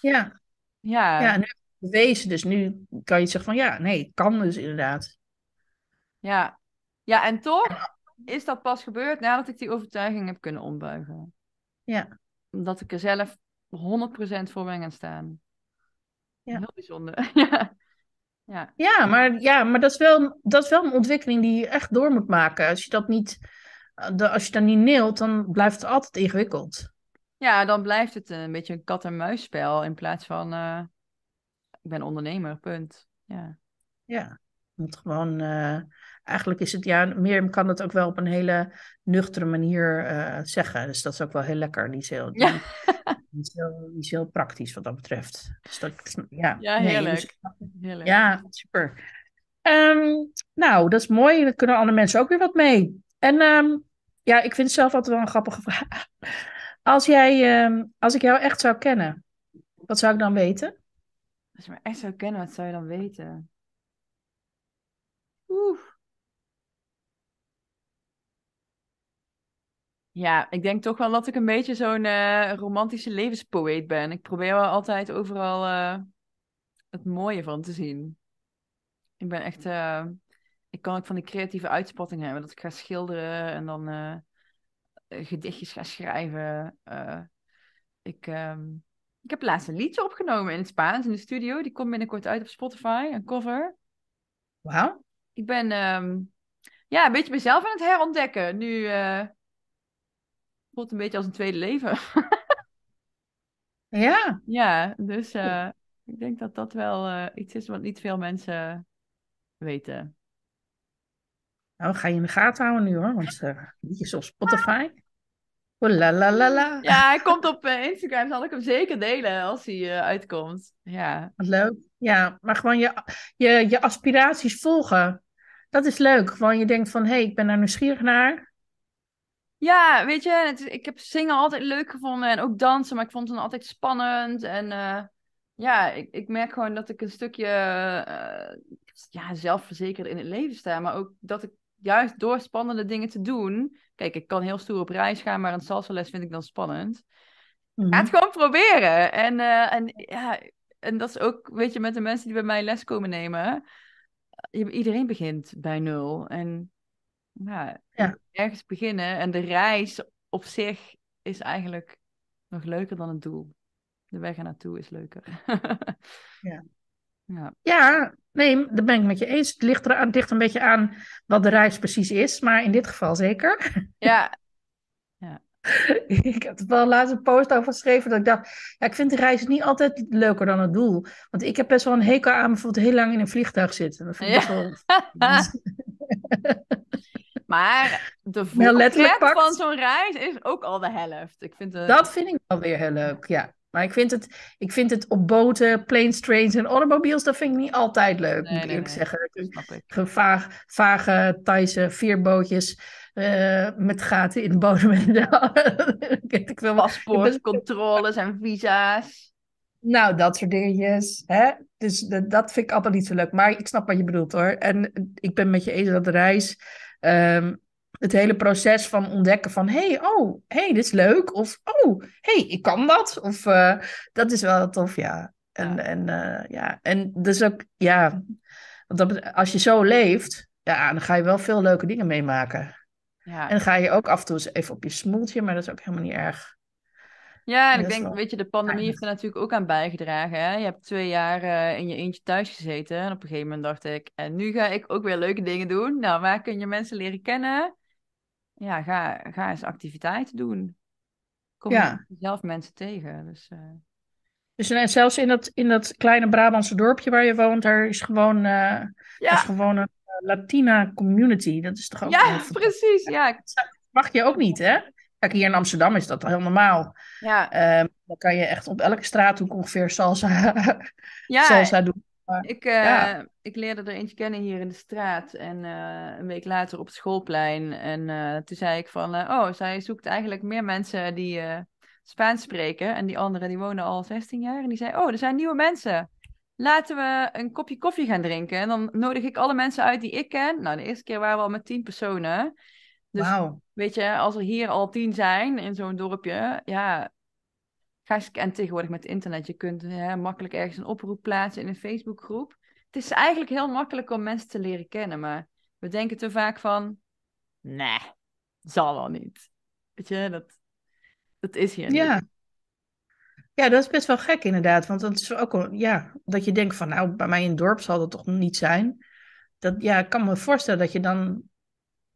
Ja. Ja. ja, bewezen. Dus nu kan je zeggen van ja, nee, kan dus inderdaad. Ja, ja en toch is dat pas gebeurd nadat ik die overtuiging heb kunnen ombuigen. Ja. Omdat ik er zelf 100% voor ben gaan staan. Ja. Heel bijzonder. ja. Ja. Ja, maar, ja, maar dat, is wel, dat is wel een ontwikkeling die je echt door moet maken. Als je dat niet, als je dat niet neelt, dan blijft het altijd ingewikkeld. Ja, dan blijft het een beetje een kat-en-muisspel in plaats van eh, ik ben ondernemer, punt. Ja. Ja, want gewoon, eh, eigenlijk is het, ja, Mirjam kan het ook wel op een hele nuchtere manier eh, zeggen. Dus dat is ook wel heel lekker. Niet heel, niet, praktisch wat dat betreft. Dus dat, ja, ja heerlijk. Ja, super. Ehm, nou, dat is mooi. Daar kunnen andere mensen ook weer wat mee. En ehm, ja, ik vind het zelf altijd wel een grappige vraag. Als, jij, ehm, als ik jou echt zou kennen, wat zou ik dan weten? Als je me echt zou kennen, wat zou je dan weten? Oeh. Ja, ik denk toch wel dat ik een beetje zo'n eh, romantische levenspoëet ben. Ik probeer wel altijd overal eh, het mooie van te zien. Ik ben echt. Eh, ik kan ook van die creatieve uitspatting hebben. Dat ik ga schilderen en dan gedichtjes ga schrijven. ik. Ehm, ik heb laatst een liedje opgenomen in het Spaans in de studio. Die komt binnenkort uit op Spotify, een cover. Wauw. Ik ben ehm, ja, een beetje mezelf aan het herontdekken. Nu uh, voelt een beetje als een tweede leven. ja. Ja, dus eh, ik denk dat dat wel eh, iets is wat niet veel mensen weten. Nou, ga je in de gaten houden nu hoor, want liedjes op Spotify. Oh, la, la, la, la. Ja, hij komt op eh, Instagram. Zal ik hem zeker delen als hij eh, uitkomt. Ja. leuk. Ja, maar gewoon je, je, je aspiraties volgen. Dat is leuk. Gewoon je denkt van, hé, hey, ik ben daar nieuwsgierig naar. Ja, weet je, het, ik heb zingen altijd leuk gevonden en ook dansen, maar ik vond het altijd spannend. En eh, ja, ik, ik merk gewoon dat ik een stukje ja, zelfverzekerd in het leven sta, maar ook dat ik juist door spannende dingen te doen. Kijk, ik kan heel stoer op reis gaan, maar een salsa les vind ik dan spannend. Ga mhm. het gewoon proberen. En, eh, en, ja, en dat is ook, weet je, met de mensen die bij mij les komen nemen. Eh, iedereen begint bij nul. En ja, ergens beginnen. En de reis op zich is eigenlijk nog leuker dan het doel. De weg ernaartoe is leuker. ja. Ja. ja, nee, dat ben ik met je eens. Het ligt, er, aan, een beetje aan wat de reis precies is, maar in dit geval zeker. Ja. ik heb er wel laatst een post over geschreven dat ik dacht, ja, ik vind de reis niet altijd leuker dan het doel. Want ik heb best wel een hekel aan bijvoorbeeld heel lang in een vliegtuig zitten. Dat vind ik wel... Maar de voorpret van zo'n reis is ook al de helft. Ik vind Dat vind ik wel weer heel leuk, ja. Maar ik vind het, ik vind het op boten, planes, trains en automobiels, dat vind ik niet altijd leuk, nee, moet ik zeggen. Ik. vage Thaise vierbootjes eh, met gaten in de bodem. ik wil controles, en visa's. Nou, dat soort dingetjes. Hè? Dus dat, vind ik altijd niet zo leuk. Maar ik snap wat je bedoelt hoor. En ik ben met je eens dat de reis. Ehm, het hele proces van ontdekken van... hey, oh, hey, dit is leuk. Of, oh, hey, ik kan dat. Of, eh, dat is wel tof, ja. En, ja. en, eh, ja. en dus ook, ja... Want als je zo leeft, ja, dan ga je wel veel leuke dingen meemaken. Ja. En ga je ook af en toe eens even op je smoeltje, maar dat is ook helemaal niet erg. Ja, en, ik denk, weet je, de pandemie heeft er natuurlijk ook aan bijgedragen. Hè? Je hebt twee jaar eh, in je eentje thuis gezeten. En op een gegeven moment dacht ik, en nu ga ik ook weer leuke dingen doen. Nou, waar kun je mensen leren kennen? ja, ga, ga eens activiteiten doen. Kom je zelf mensen tegen. Dus, eh. dus en eh, zelfs in dat, in dat kleine Brabantse dorpje waar je woont, daar is gewoon, uh, is gewoon een Latina community. Dat is toch ook. Ja, precies. Ja. Dat mag je ook niet, hè? Kijk, hier in Amsterdam is dat heel normaal. Ja. Ehm, dan kan je echt op elke straat doen ongeveer salsa, salsa doen ik, eh, ik leerde er eentje kennen hier in de straat. En eh, een week later op het schoolplein. En eh, toen zei ik van, oh, zij zoekt eigenlijk meer mensen die Spaans spreken. En die anderen die wonen al 16 jaar. En die zei, oh, er zijn nieuwe mensen. Laten we een kopje koffie gaan drinken. En dan nodig ik alle mensen uit die ik ken. Nou, de eerste keer waren we al met tien personen. Dus weet je, als er hier al tien zijn in zo'n dorpje, ja, en tegenwoordig met internet, je kunt hè, makkelijk ergens een oproep plaatsen in een Facebookgroep. Het is eigenlijk heel makkelijk om mensen te leren kennen, maar we denken te vaak van, nee, zal wel niet. Weet je, dat, dat is hier ja. niet. Ja, dat is best wel gek inderdaad, want dat is ook, ja, dat je denkt van, nou, bij mij in het dorp zal dat toch niet zijn. Dat, ja, ik kan me voorstellen dat je dan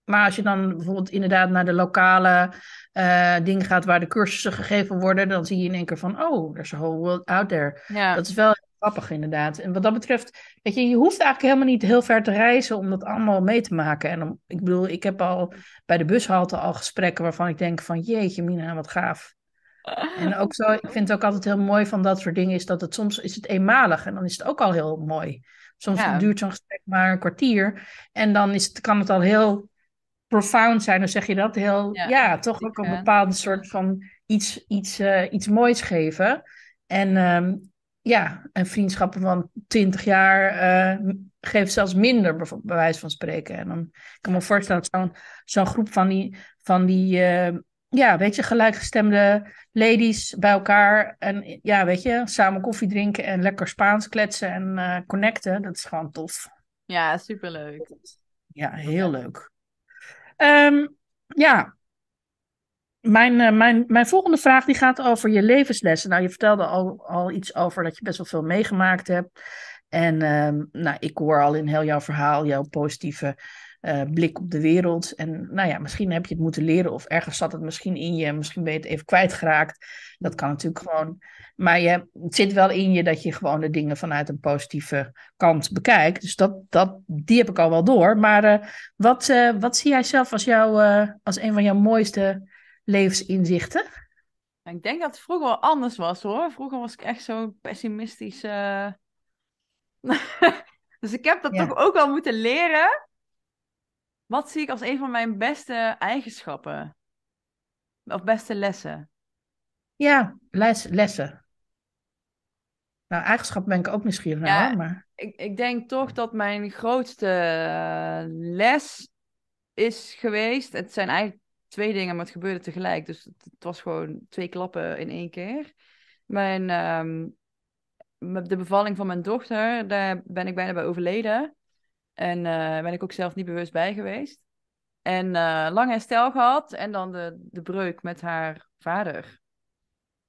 maar als je dan bijvoorbeeld inderdaad naar de lokale eh, dingen gaat waar de cursussen gegeven worden, dan zie je in één keer van, oh, there's a whole world out there. Dat is wel grappig inderdaad. En wat dat betreft, weet je, je hoeft eigenlijk helemaal niet heel ver te reizen om dat allemaal mee te maken. En om, ik bedoel, ik heb al bij de bushalte al gesprekken waarvan ik denk van, jeetje Mina, wat gaaf. En ook zo, ik vind het ook altijd heel mooi van dat soort dingen is dat het soms is het eenmalig en dan is het ook al heel mooi. Soms duurt zo'n gesprek maar een kwartier en dan is het, kan het al heel profound zijn, dan zeg je dat heel, ja, toch ook een bepaald soort van iets, iets, eh, iets moois geven. En ehm, ja, en vriendschappen van 20 jaar uh, eh, geeft zelfs minder, bij wijze van spreken. En dan kan ik me voorstellen dat zo'n zo'n groep van die, van die eh, ja, weet je, gelijkgestemde ladies bij elkaar. En ja, weet je, samen koffie drinken en lekker Spaans kletsen en connecten. Dat is gewoon tof. Ja, superleuk. Ja, heel leuk. Ehm, ja, mijn, eh, mijn, mijn volgende vraag die gaat over je levenslessen. Nou, je vertelde al, al iets over dat je best wel veel meegemaakt hebt. En ehm, nou, ik hoor al in heel jouw verhaal jouw positieve eh, blik op de wereld. En nou ja, misschien heb je het moeten leren of ergens zat het misschien in je. Misschien ben je het even kwijtgeraakt. Dat kan natuurlijk gewoon maar je, het zit wel in je dat je gewoon de dingen vanuit een positieve kant bekijkt. Dus dat, dat, die heb ik al wel door. Maar eh, wat, eh, wat zie jij zelf als, jou, eh, als een van jouw mooiste levensinzichten? Ik denk dat het vroeger wel anders was hoor. Vroeger was ik echt zo pessimistisch. dus ik heb dat toch ook wel moeten leren. Wat zie ik als een van mijn beste eigenschappen? Of beste lessen? Ja, les, lessen. Nou, eigenschap ben ik ook misschien ja, Maar... Ik, ik denk toch dat mijn grootste eh, les is geweest. Het zijn eigenlijk twee dingen, maar het gebeurde tegelijk. Dus het, was gewoon twee klappen in één keer. Mijn, um, de bevalling van mijn dochter, daar ben ik bijna bij overleden. En uh, ben ik ook zelf niet bewust bij geweest. En uh, lang herstel gehad. En dan de, de breuk met haar vader.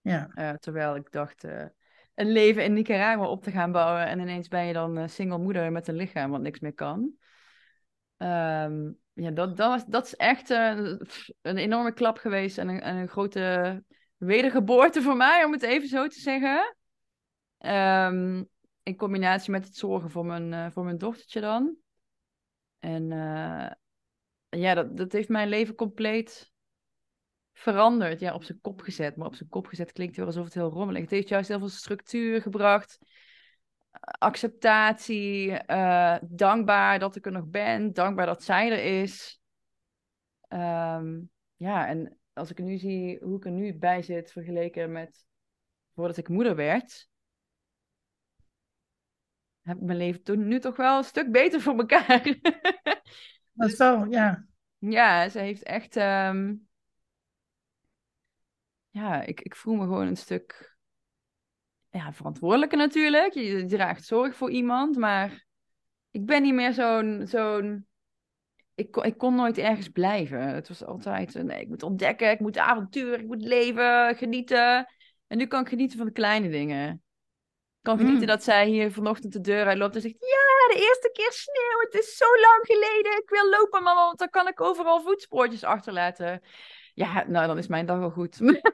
Ja. terwijl ik dacht, een leven in Nicaragua op te gaan bouwen. En ineens ben je dan eh, single moeder met een lichaam wat niks meer kan. Ehm, ja, dat, dat, was, dat is echt eh, een, enorme klap geweest en een, een, grote wedergeboorte voor mij, om het even zo te zeggen. Ehm, in combinatie met het zorgen voor mijn, eh, voor mijn dochtertje dan. En ja, dat, dat heeft mijn leven compleet veranderd. Ja, op zijn kop gezet. Maar op zijn kop gezet klinkt weer alsof het heel rommelig. Het heeft juist heel veel structuur gebracht. Acceptatie. Eh, dankbaar dat ik er nog ben. Dankbaar dat zij er is. Ehm, ja, en als ik nu zie hoe ik er nu bij zit vergeleken met voordat ik moeder werd. Heb ik mijn leven toen nu toch wel een stuk beter voor elkaar. Dat is dus wel, ja. Ja, ze heeft echt ehm, ja, ik, ik voel me gewoon een stuk ja, verantwoordelijker natuurlijk. Je, draagt zorg voor iemand, maar ik ben niet meer zo'n. zo'n ik, ik kon nooit ergens blijven. Het was altijd, eh, nee, ik moet ontdekken, ik moet avontuur, ik moet leven, genieten. En nu kan ik genieten van de kleine dingen. Ik kan mm. genieten dat zij hier vanochtend de deur uit loopt en zegt... Ja, de eerste keer sneeuw, het is zo lang geleden. Ik wil lopen, mama, want dan kan ik overal voetspoortjes achterlaten. Ja, nou, dan is mijn dag wel goed.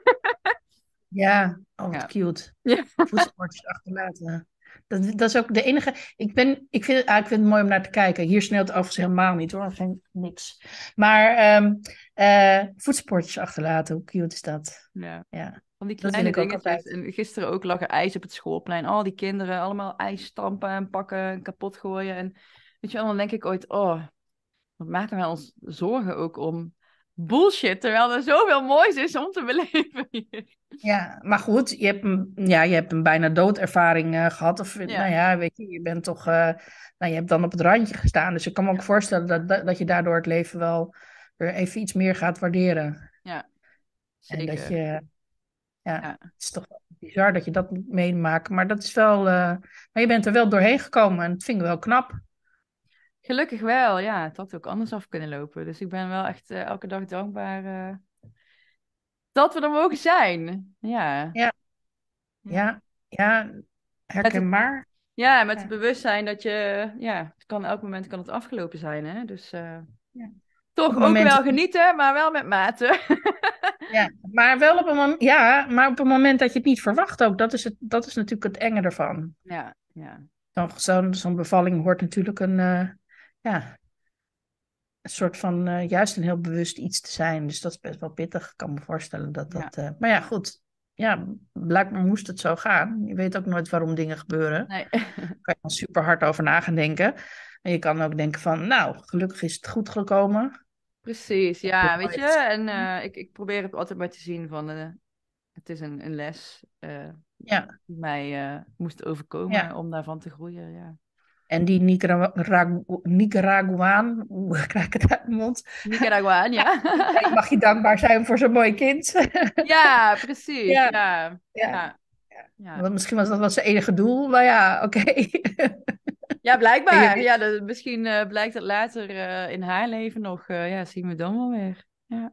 ja, oh, wat cute. Ja. Voetsportjes achterlaten. Dat, dat, is ook de enige. Ik, ben, ik, vind, ah, ik vind het mooi om naar te kijken. Hier snelt het overigens helemaal niet hoor. Geen, niks. Maar um, voetsportjes achterlaten, hoe cute is dat? Ja. ja. Van die kleine dingen. En gisteren ook lag er ijs op het schoolplein. Al die kinderen allemaal ijs stampen en pakken en kapot gooien. En weet je wel, dan denk ik ooit, oh, wat maken wij ons zorgen ook om bullshit. Terwijl er zoveel moois is om te beleven. Ja, maar goed, je hebt een, ja, je hebt een bijna doodervaring eh, gehad. Of nou ja, weet je, je bent toch. Eh, nou, je hebt dan op het randje gestaan. Dus ik kan me ook voorstellen dat, dat, je daardoor het leven wel weer even iets meer gaat waarderen. Ja. En dat je. Ja, het is toch bizar dat je dat moet meemaken. Maar dat is wel. Eh, maar je bent er wel doorheen gekomen en het vind ik wel knap. Gelukkig wel, ja. Het had ook anders af kunnen lopen. Dus ik ben wel echt eh, elke dag dankbaar eh, dat we er mogen zijn. Ja. Ja, ja, ja herken maar, ja, met het bewustzijn dat je... Ja, het kan, elk moment kan het afgelopen zijn, hè. Dus eh, ja. toch ook wel genieten, maar wel met mate. ja, maar wel op een, moment, ja, maar op een moment dat je het niet verwacht ook. Dat is, het, dat is natuurlijk het enge ervan. Ja, ja. Zo'n bevalling hoort natuurlijk een ja, een soort van eh, juist een heel bewust iets te zijn. Dus dat is best wel pittig. Ik kan me voorstellen dat dat. Eh, maar ja, goed. Ja, blijkbaar moest het zo gaan. Je weet ook nooit waarom dingen gebeuren. Nee. Daar kan je super hard over na gaan denken. En je kan ook denken van, nou, gelukkig is het goed gekomen. Precies, ja, weet je. En mhm. eh, ik, ik probeer het altijd maar te zien van, het is een, een les ja. die mij moest overkomen om daarvan te groeien. Ja. En die Nicaraguaan, hoe krijg ik het uit mijn mond? Nicaraguaan, ja. mag je dankbaar zijn voor zo'n mooi kind. ja, precies. Ja. Ja. ja. ja. misschien was dat wel zijn enige doel, maar ja, oké. ja, blijkbaar. Ja, dat, misschien eh, blijkt dat later eh, in haar leven nog, uh, ja, zien we dan wel weer. Ja.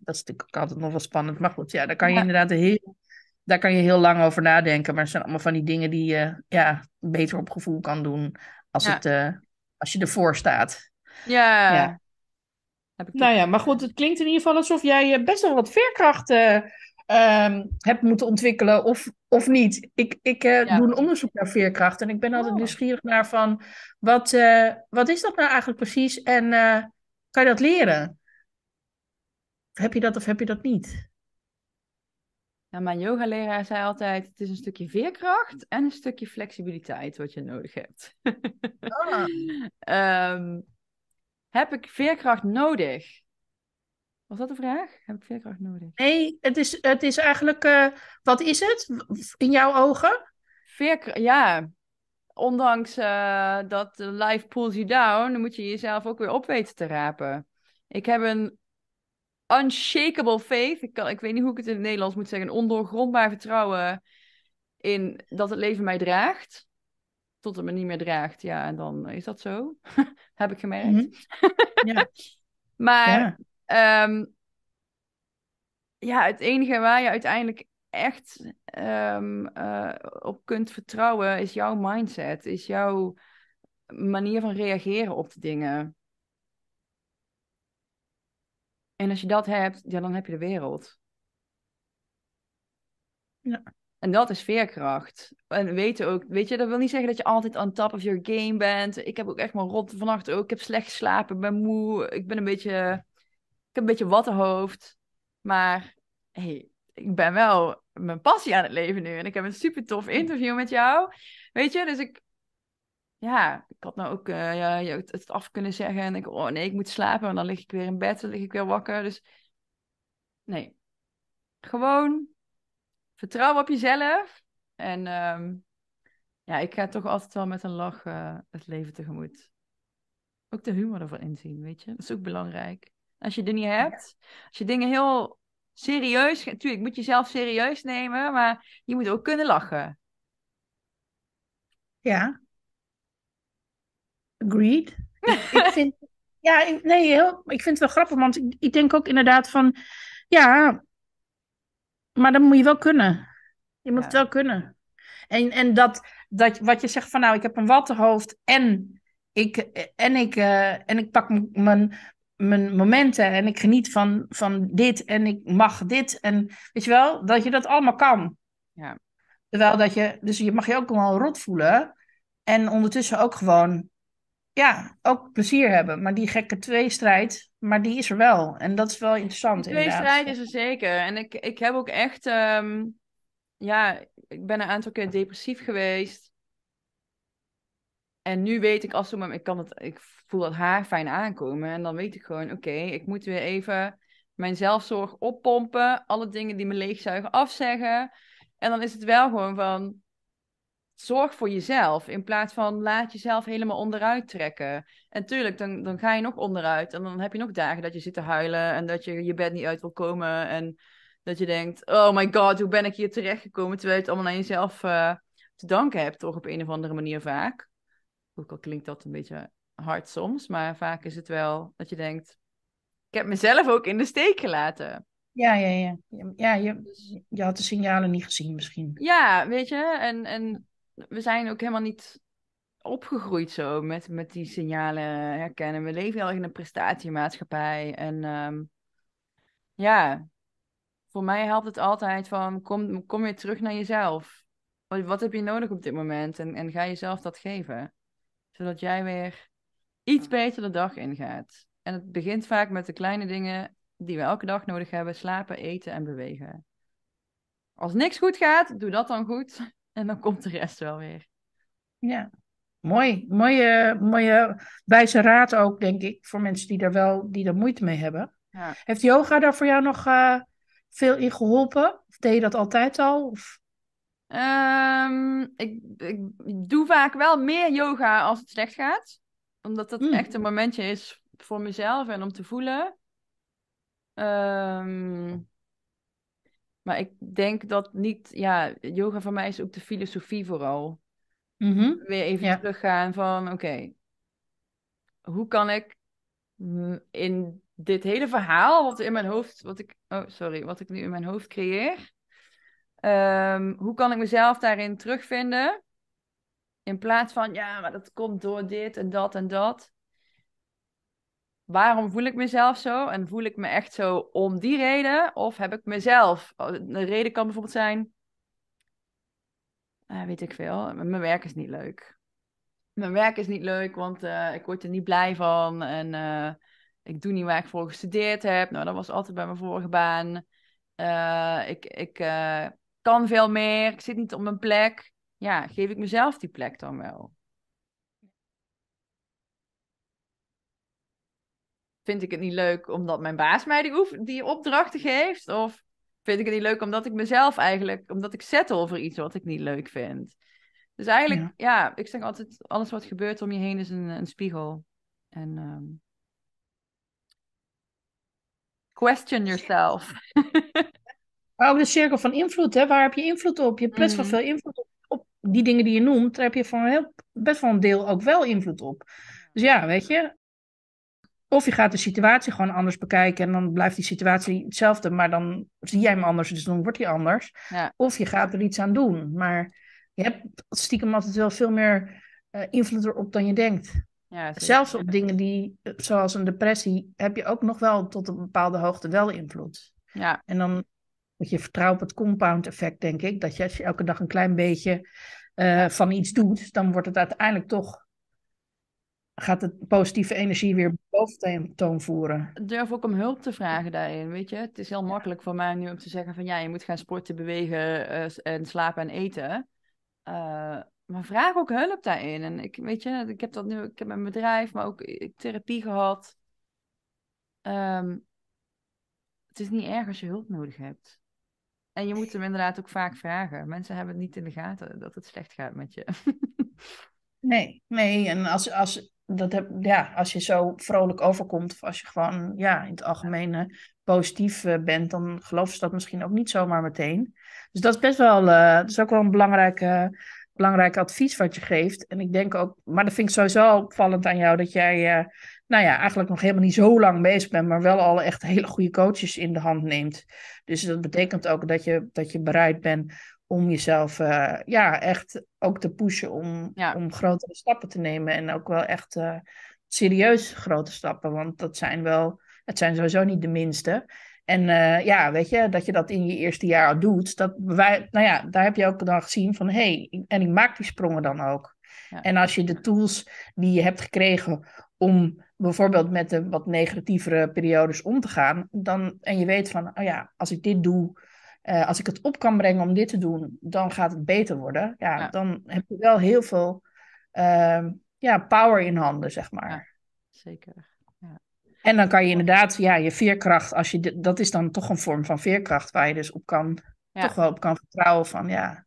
dat is natuurlijk ook altijd nog wel spannend. Maar goed, ja, daar kan je inderdaad heel daar kan je heel lang over nadenken. Maar het zijn allemaal van die dingen die je ja, beter op gevoel kan doen als, het, eh, als je ervoor staat. Ja. ja. Heb ik nou ja, maar goed, het klinkt in ieder geval alsof jij eh, best wel wat veerkracht eh, ehm, hebt moeten ontwikkelen of, of niet. Ik, ik doe een onderzoek naar veerkracht en ik ben altijd oh. nieuwsgierig naar van wat, wat is dat nou eigenlijk precies en kan je dat leren? Heb je dat of heb je dat niet? Mijn nou, mijn yogaleraar zei altijd: het is een stukje veerkracht en een stukje flexibiliteit wat je nodig hebt. Ah. Ehm, heb ik veerkracht nodig? Was dat de vraag? Heb ik veerkracht nodig? Nee, het is, het is eigenlijk, eh, wat is het in jouw ogen? Veerkracht, ja. Ondanks uh, dat life pulls you down, dan moet je jezelf ook weer op weten te rapen. Ik heb een unshakable faith. Ik, kan, ik weet niet hoe ik het in het Nederlands moet zeggen. ondoorgrondbaar vertrouwen in dat het leven mij draagt. Tot het me niet meer draagt. Ja, en dan eh, is dat zo. Heb ik gemerkt. Mhm. ja. maar ja. Ehm, ja, het enige waar je uiteindelijk echt ehm, eh, op kunt vertrouwen is jouw mindset. Is jouw manier van reageren op de dingen. En als je dat hebt, ja, dan heb je de wereld. Ja. En dat is veerkracht. En weten ook, weet je, dat wil niet zeggen dat je altijd on top of your game bent. Ik heb ook echt mijn rot vannacht ook. Ik heb slecht geslapen, ben moe. Ik ben een beetje, ik heb een beetje wattenhoofd. Maar hey, ik ben wel mijn passie aan het leven nu. En ik heb een super tof interview met jou. Weet je, dus ik, ja, ik had nou ook uh, ja, het af kunnen zeggen en ik, oh nee, ik moet slapen. En dan lig ik weer in bed, dan lig ik weer wakker. Dus nee, gewoon vertrouwen op jezelf. En ehm, ja, ik ga toch altijd wel met een lach eh, het leven tegemoet. Ook de humor ervan inzien, weet je. Dat is ook belangrijk. Als je er niet hebt, als je dingen heel serieus... Natuurlijk, moet je jezelf serieus nemen, maar je moet ook kunnen lachen. Ja, Agreed. ik vind, ja, nee, heel, ik vind het wel grappig, want ik, ik denk ook inderdaad van, ja, maar dan moet je wel kunnen. Je moet het wel kunnen. En, en dat, dat wat je zegt van nou, ik heb een wattenhoofd en ik, en ik, eh, en ik pak mijn, mijn momenten en ik geniet van, van dit en ik mag dit. En weet je wel, dat je dat allemaal kan. Ja. Terwijl dat je, dus je mag je ook gewoon rot voelen en ondertussen ook gewoon ja, ook plezier hebben. Maar die gekke tweestrijd, maar die is er wel. En dat is wel interessant. Twee tweestrijd is er zeker. En ik, ik heb ook echt, ehm, ja, ik ben een aantal keer depressief geweest. En nu weet ik als zo, maar ik kan het, ik voel dat haar fijn aankomen. En dan weet ik gewoon, oké, ik moet weer even mijn zelfzorg oppompen. Alle dingen die me leegzuigen afzeggen. En dan is het wel gewoon van, zorg voor jezelf. In plaats van laat jezelf helemaal onderuit trekken. En tuurlijk, dan, dan ga je nog onderuit. En dan heb je nog dagen dat je zit te huilen. En dat je je bed niet uit wil komen. En dat je denkt, oh my god, hoe ben ik hier terechtgekomen? Terwijl je het allemaal aan jezelf eh, te danken hebt. Toch op een of andere manier vaak. Ook al klinkt dat een beetje hard soms. Maar vaak is het wel dat je denkt, ik heb mezelf ook in de steek gelaten. Ja, ja, ja. ja je, dus je had de signalen niet gezien misschien. Ja, weet je. En, en we zijn ook helemaal niet opgegroeid zo met, met die signalen herkennen. We leven heel erg in een prestatiemaatschappij. En ehm, ja, voor mij helpt het altijd van kom, kom weer terug naar jezelf. Wat, wat heb je nodig op dit moment? En, en ga jezelf dat geven. Zodat jij weer iets beter de dag ingaat. En het begint vaak met de kleine dingen die we elke dag nodig hebben: slapen, eten en bewegen. Als niks goed gaat, doe dat dan goed. En dan komt de rest wel weer. Ja, mooi. Mooie, mooie wijze raad ook, denk ik, voor mensen die daar wel die daar moeite mee hebben. Ja. Heeft yoga daar voor jou nog eh, veel in geholpen? Of deed je dat altijd al? Of... Ehm, ik, ik, doe vaak wel meer yoga als het slecht gaat. Omdat dat hmm. echt een momentje is voor mezelf en om te voelen. Um, maar ik denk dat niet, ja, yoga voor mij is ook de filosofie vooral. Mhm. Weer even teruggaan van, oké, hoe kan ik in dit hele verhaal wat in mijn hoofd, wat ik, oh sorry, wat ik nu in mijn hoofd creëer, ehm, hoe kan ik mezelf daarin terugvinden? In plaats van, ja, maar dat komt door dit en dat en dat waarom voel ik mezelf zo? En voel ik me echt zo om die reden? Of heb ik mezelf? Oh, Een reden kan bijvoorbeeld zijn, eh, weet ik veel, mijn werk is niet leuk. Mijn werk is niet leuk, want eh, ik word er niet blij van. En eh, ik doe niet waar ik voor gestudeerd heb. Nou, dat was altijd bij mijn vorige baan. ik ik kan veel meer, ik zit niet op mijn plek. Ja, geef ik mezelf die plek dan wel? vind ik het niet leuk omdat mijn baas mij die, oef- die opdrachten geeft? Of vind ik het niet leuk omdat ik mezelf eigenlijk, omdat ik zet over iets wat ik niet leuk vind? Dus eigenlijk, ja, ik zeg altijd, alles wat gebeurt om je heen is een, een spiegel. En ehm, question yourself. ook oh, de cirkel van invloed, hè? waar heb je invloed op? Je hebt best wel veel invloed op. die dingen die je noemt. Daar heb je van heel, best wel een deel ook wel invloed op. Dus ja, weet je, of je gaat de situatie gewoon anders bekijken en dan blijft die situatie hetzelfde, maar dan zie jij hem anders, dus dan wordt hij anders. Of je gaat er iets aan doen. Maar je hebt stiekem altijd wel veel meer uh, invloed erop dan je denkt. Ja, Zelfs op dingen die, zoals een depressie, heb je ook nog wel tot een bepaalde hoogte wel invloed. Ja. En dan moet je vertrouwen op het compound effect, denk ik. Dat je als je elke dag een klein beetje eh, van iets doet, dan wordt het uiteindelijk toch, gaat het positieve energie weer zelf voeren. Durf ook om hulp te vragen daarin, weet je. Het is heel makkelijk voor mij nu om te zeggen van ja, je moet gaan sporten, bewegen eh, en slapen en eten. Eh, maar vraag ook hulp daarin. En ik weet je, ik heb dat nu, ik heb mijn bedrijf, maar ook therapie gehad. Ehm, het is niet erg als je hulp nodig hebt. En je moet hem inderdaad ook vaak vragen. Mensen hebben het niet in de gaten dat het slecht gaat met je. Nee, nee. En als, als, dat heb, ja, als je zo vrolijk overkomt, of als je gewoon ja, in het algemeen eh, positief eh, bent, dan geloven ze dat misschien ook niet zomaar meteen. Dus dat is best wel, eh, dat is ook wel een belangrijk, belangrijk advies wat je geeft. En ik denk ook, maar dat vind ik sowieso opvallend aan jou, dat jij, nou ja, eigenlijk nog helemaal niet zo lang bezig bent, maar wel al echt hele goede coaches in de hand neemt. Dus dat betekent ook dat je, dat je bereid bent om jezelf eh, ja, echt ook te pushen om, om grotere stappen te nemen. En ook wel echt uh, serieus grote stappen. Want dat zijn wel, het zijn sowieso niet de minste. En eh, ja, weet je, dat je dat in je eerste jaar doet, dat wij, nou ja, daar heb je ook dan gezien van hé, hey, en ik maak die sprongen dan ook. En als je de tools die je hebt gekregen om bijvoorbeeld met de wat negatievere periodes om te gaan, dan, en je weet van, oh ja, als ik dit doe, eh, als ik het op kan brengen om dit te doen, dan gaat het beter worden. Ja, dan heb je wel heel veel ehm, ja, power in handen, zeg maar. Ja, zeker. En dan kan je inderdaad, ja, je veerkracht, als je, dat is dan toch een vorm van veerkracht waar je dus op kan, toch wel op kan vertrouwen van, ja.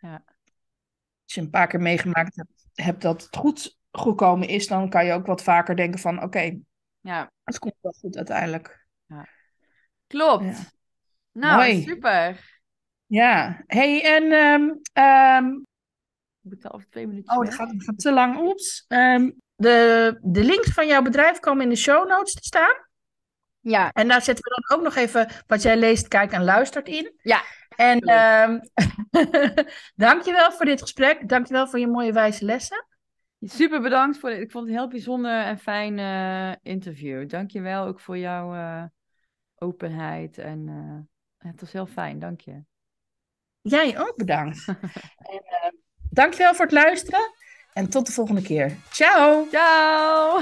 Als je een paar keer meegemaakt hebt, hebt dat het goed gekomen is, dan kan je ook wat vaker denken van, oké, ja. het komt wel goed uiteindelijk. Klopt. Nou, super. Ja. hey, en... Ehm, ehm, ik moet al twee minuten. Oh, dat gaat, gaat, te lang. Oeps. Ehm, de, de links van jouw bedrijf komen in de show notes te staan. Ja. En daar zetten we dan ook nog even wat jij leest, kijkt en luistert in. Ja. En je dankjewel voor dit gesprek. Dankjewel voor je mooie wijze lessen. Super bedankt voor Ik vond het een heel bijzonder en fijn uh, interview. Dankjewel ook voor jouw eh, openheid en... Eh, het was heel fijn, dank je. Jij ook bedankt. en, uh, eh, dankjewel voor het luisteren en tot de volgende keer. Ciao! Ciao!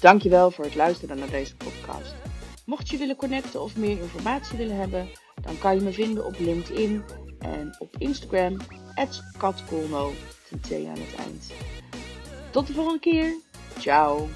Dankjewel voor het luisteren naar deze podcast. Mocht je willen connecten of meer informatie willen hebben, dan kan je me vinden op LinkedIn en op Instagram, @katkolmo. ten aan het eind. Tot de volgende keer. Ciao.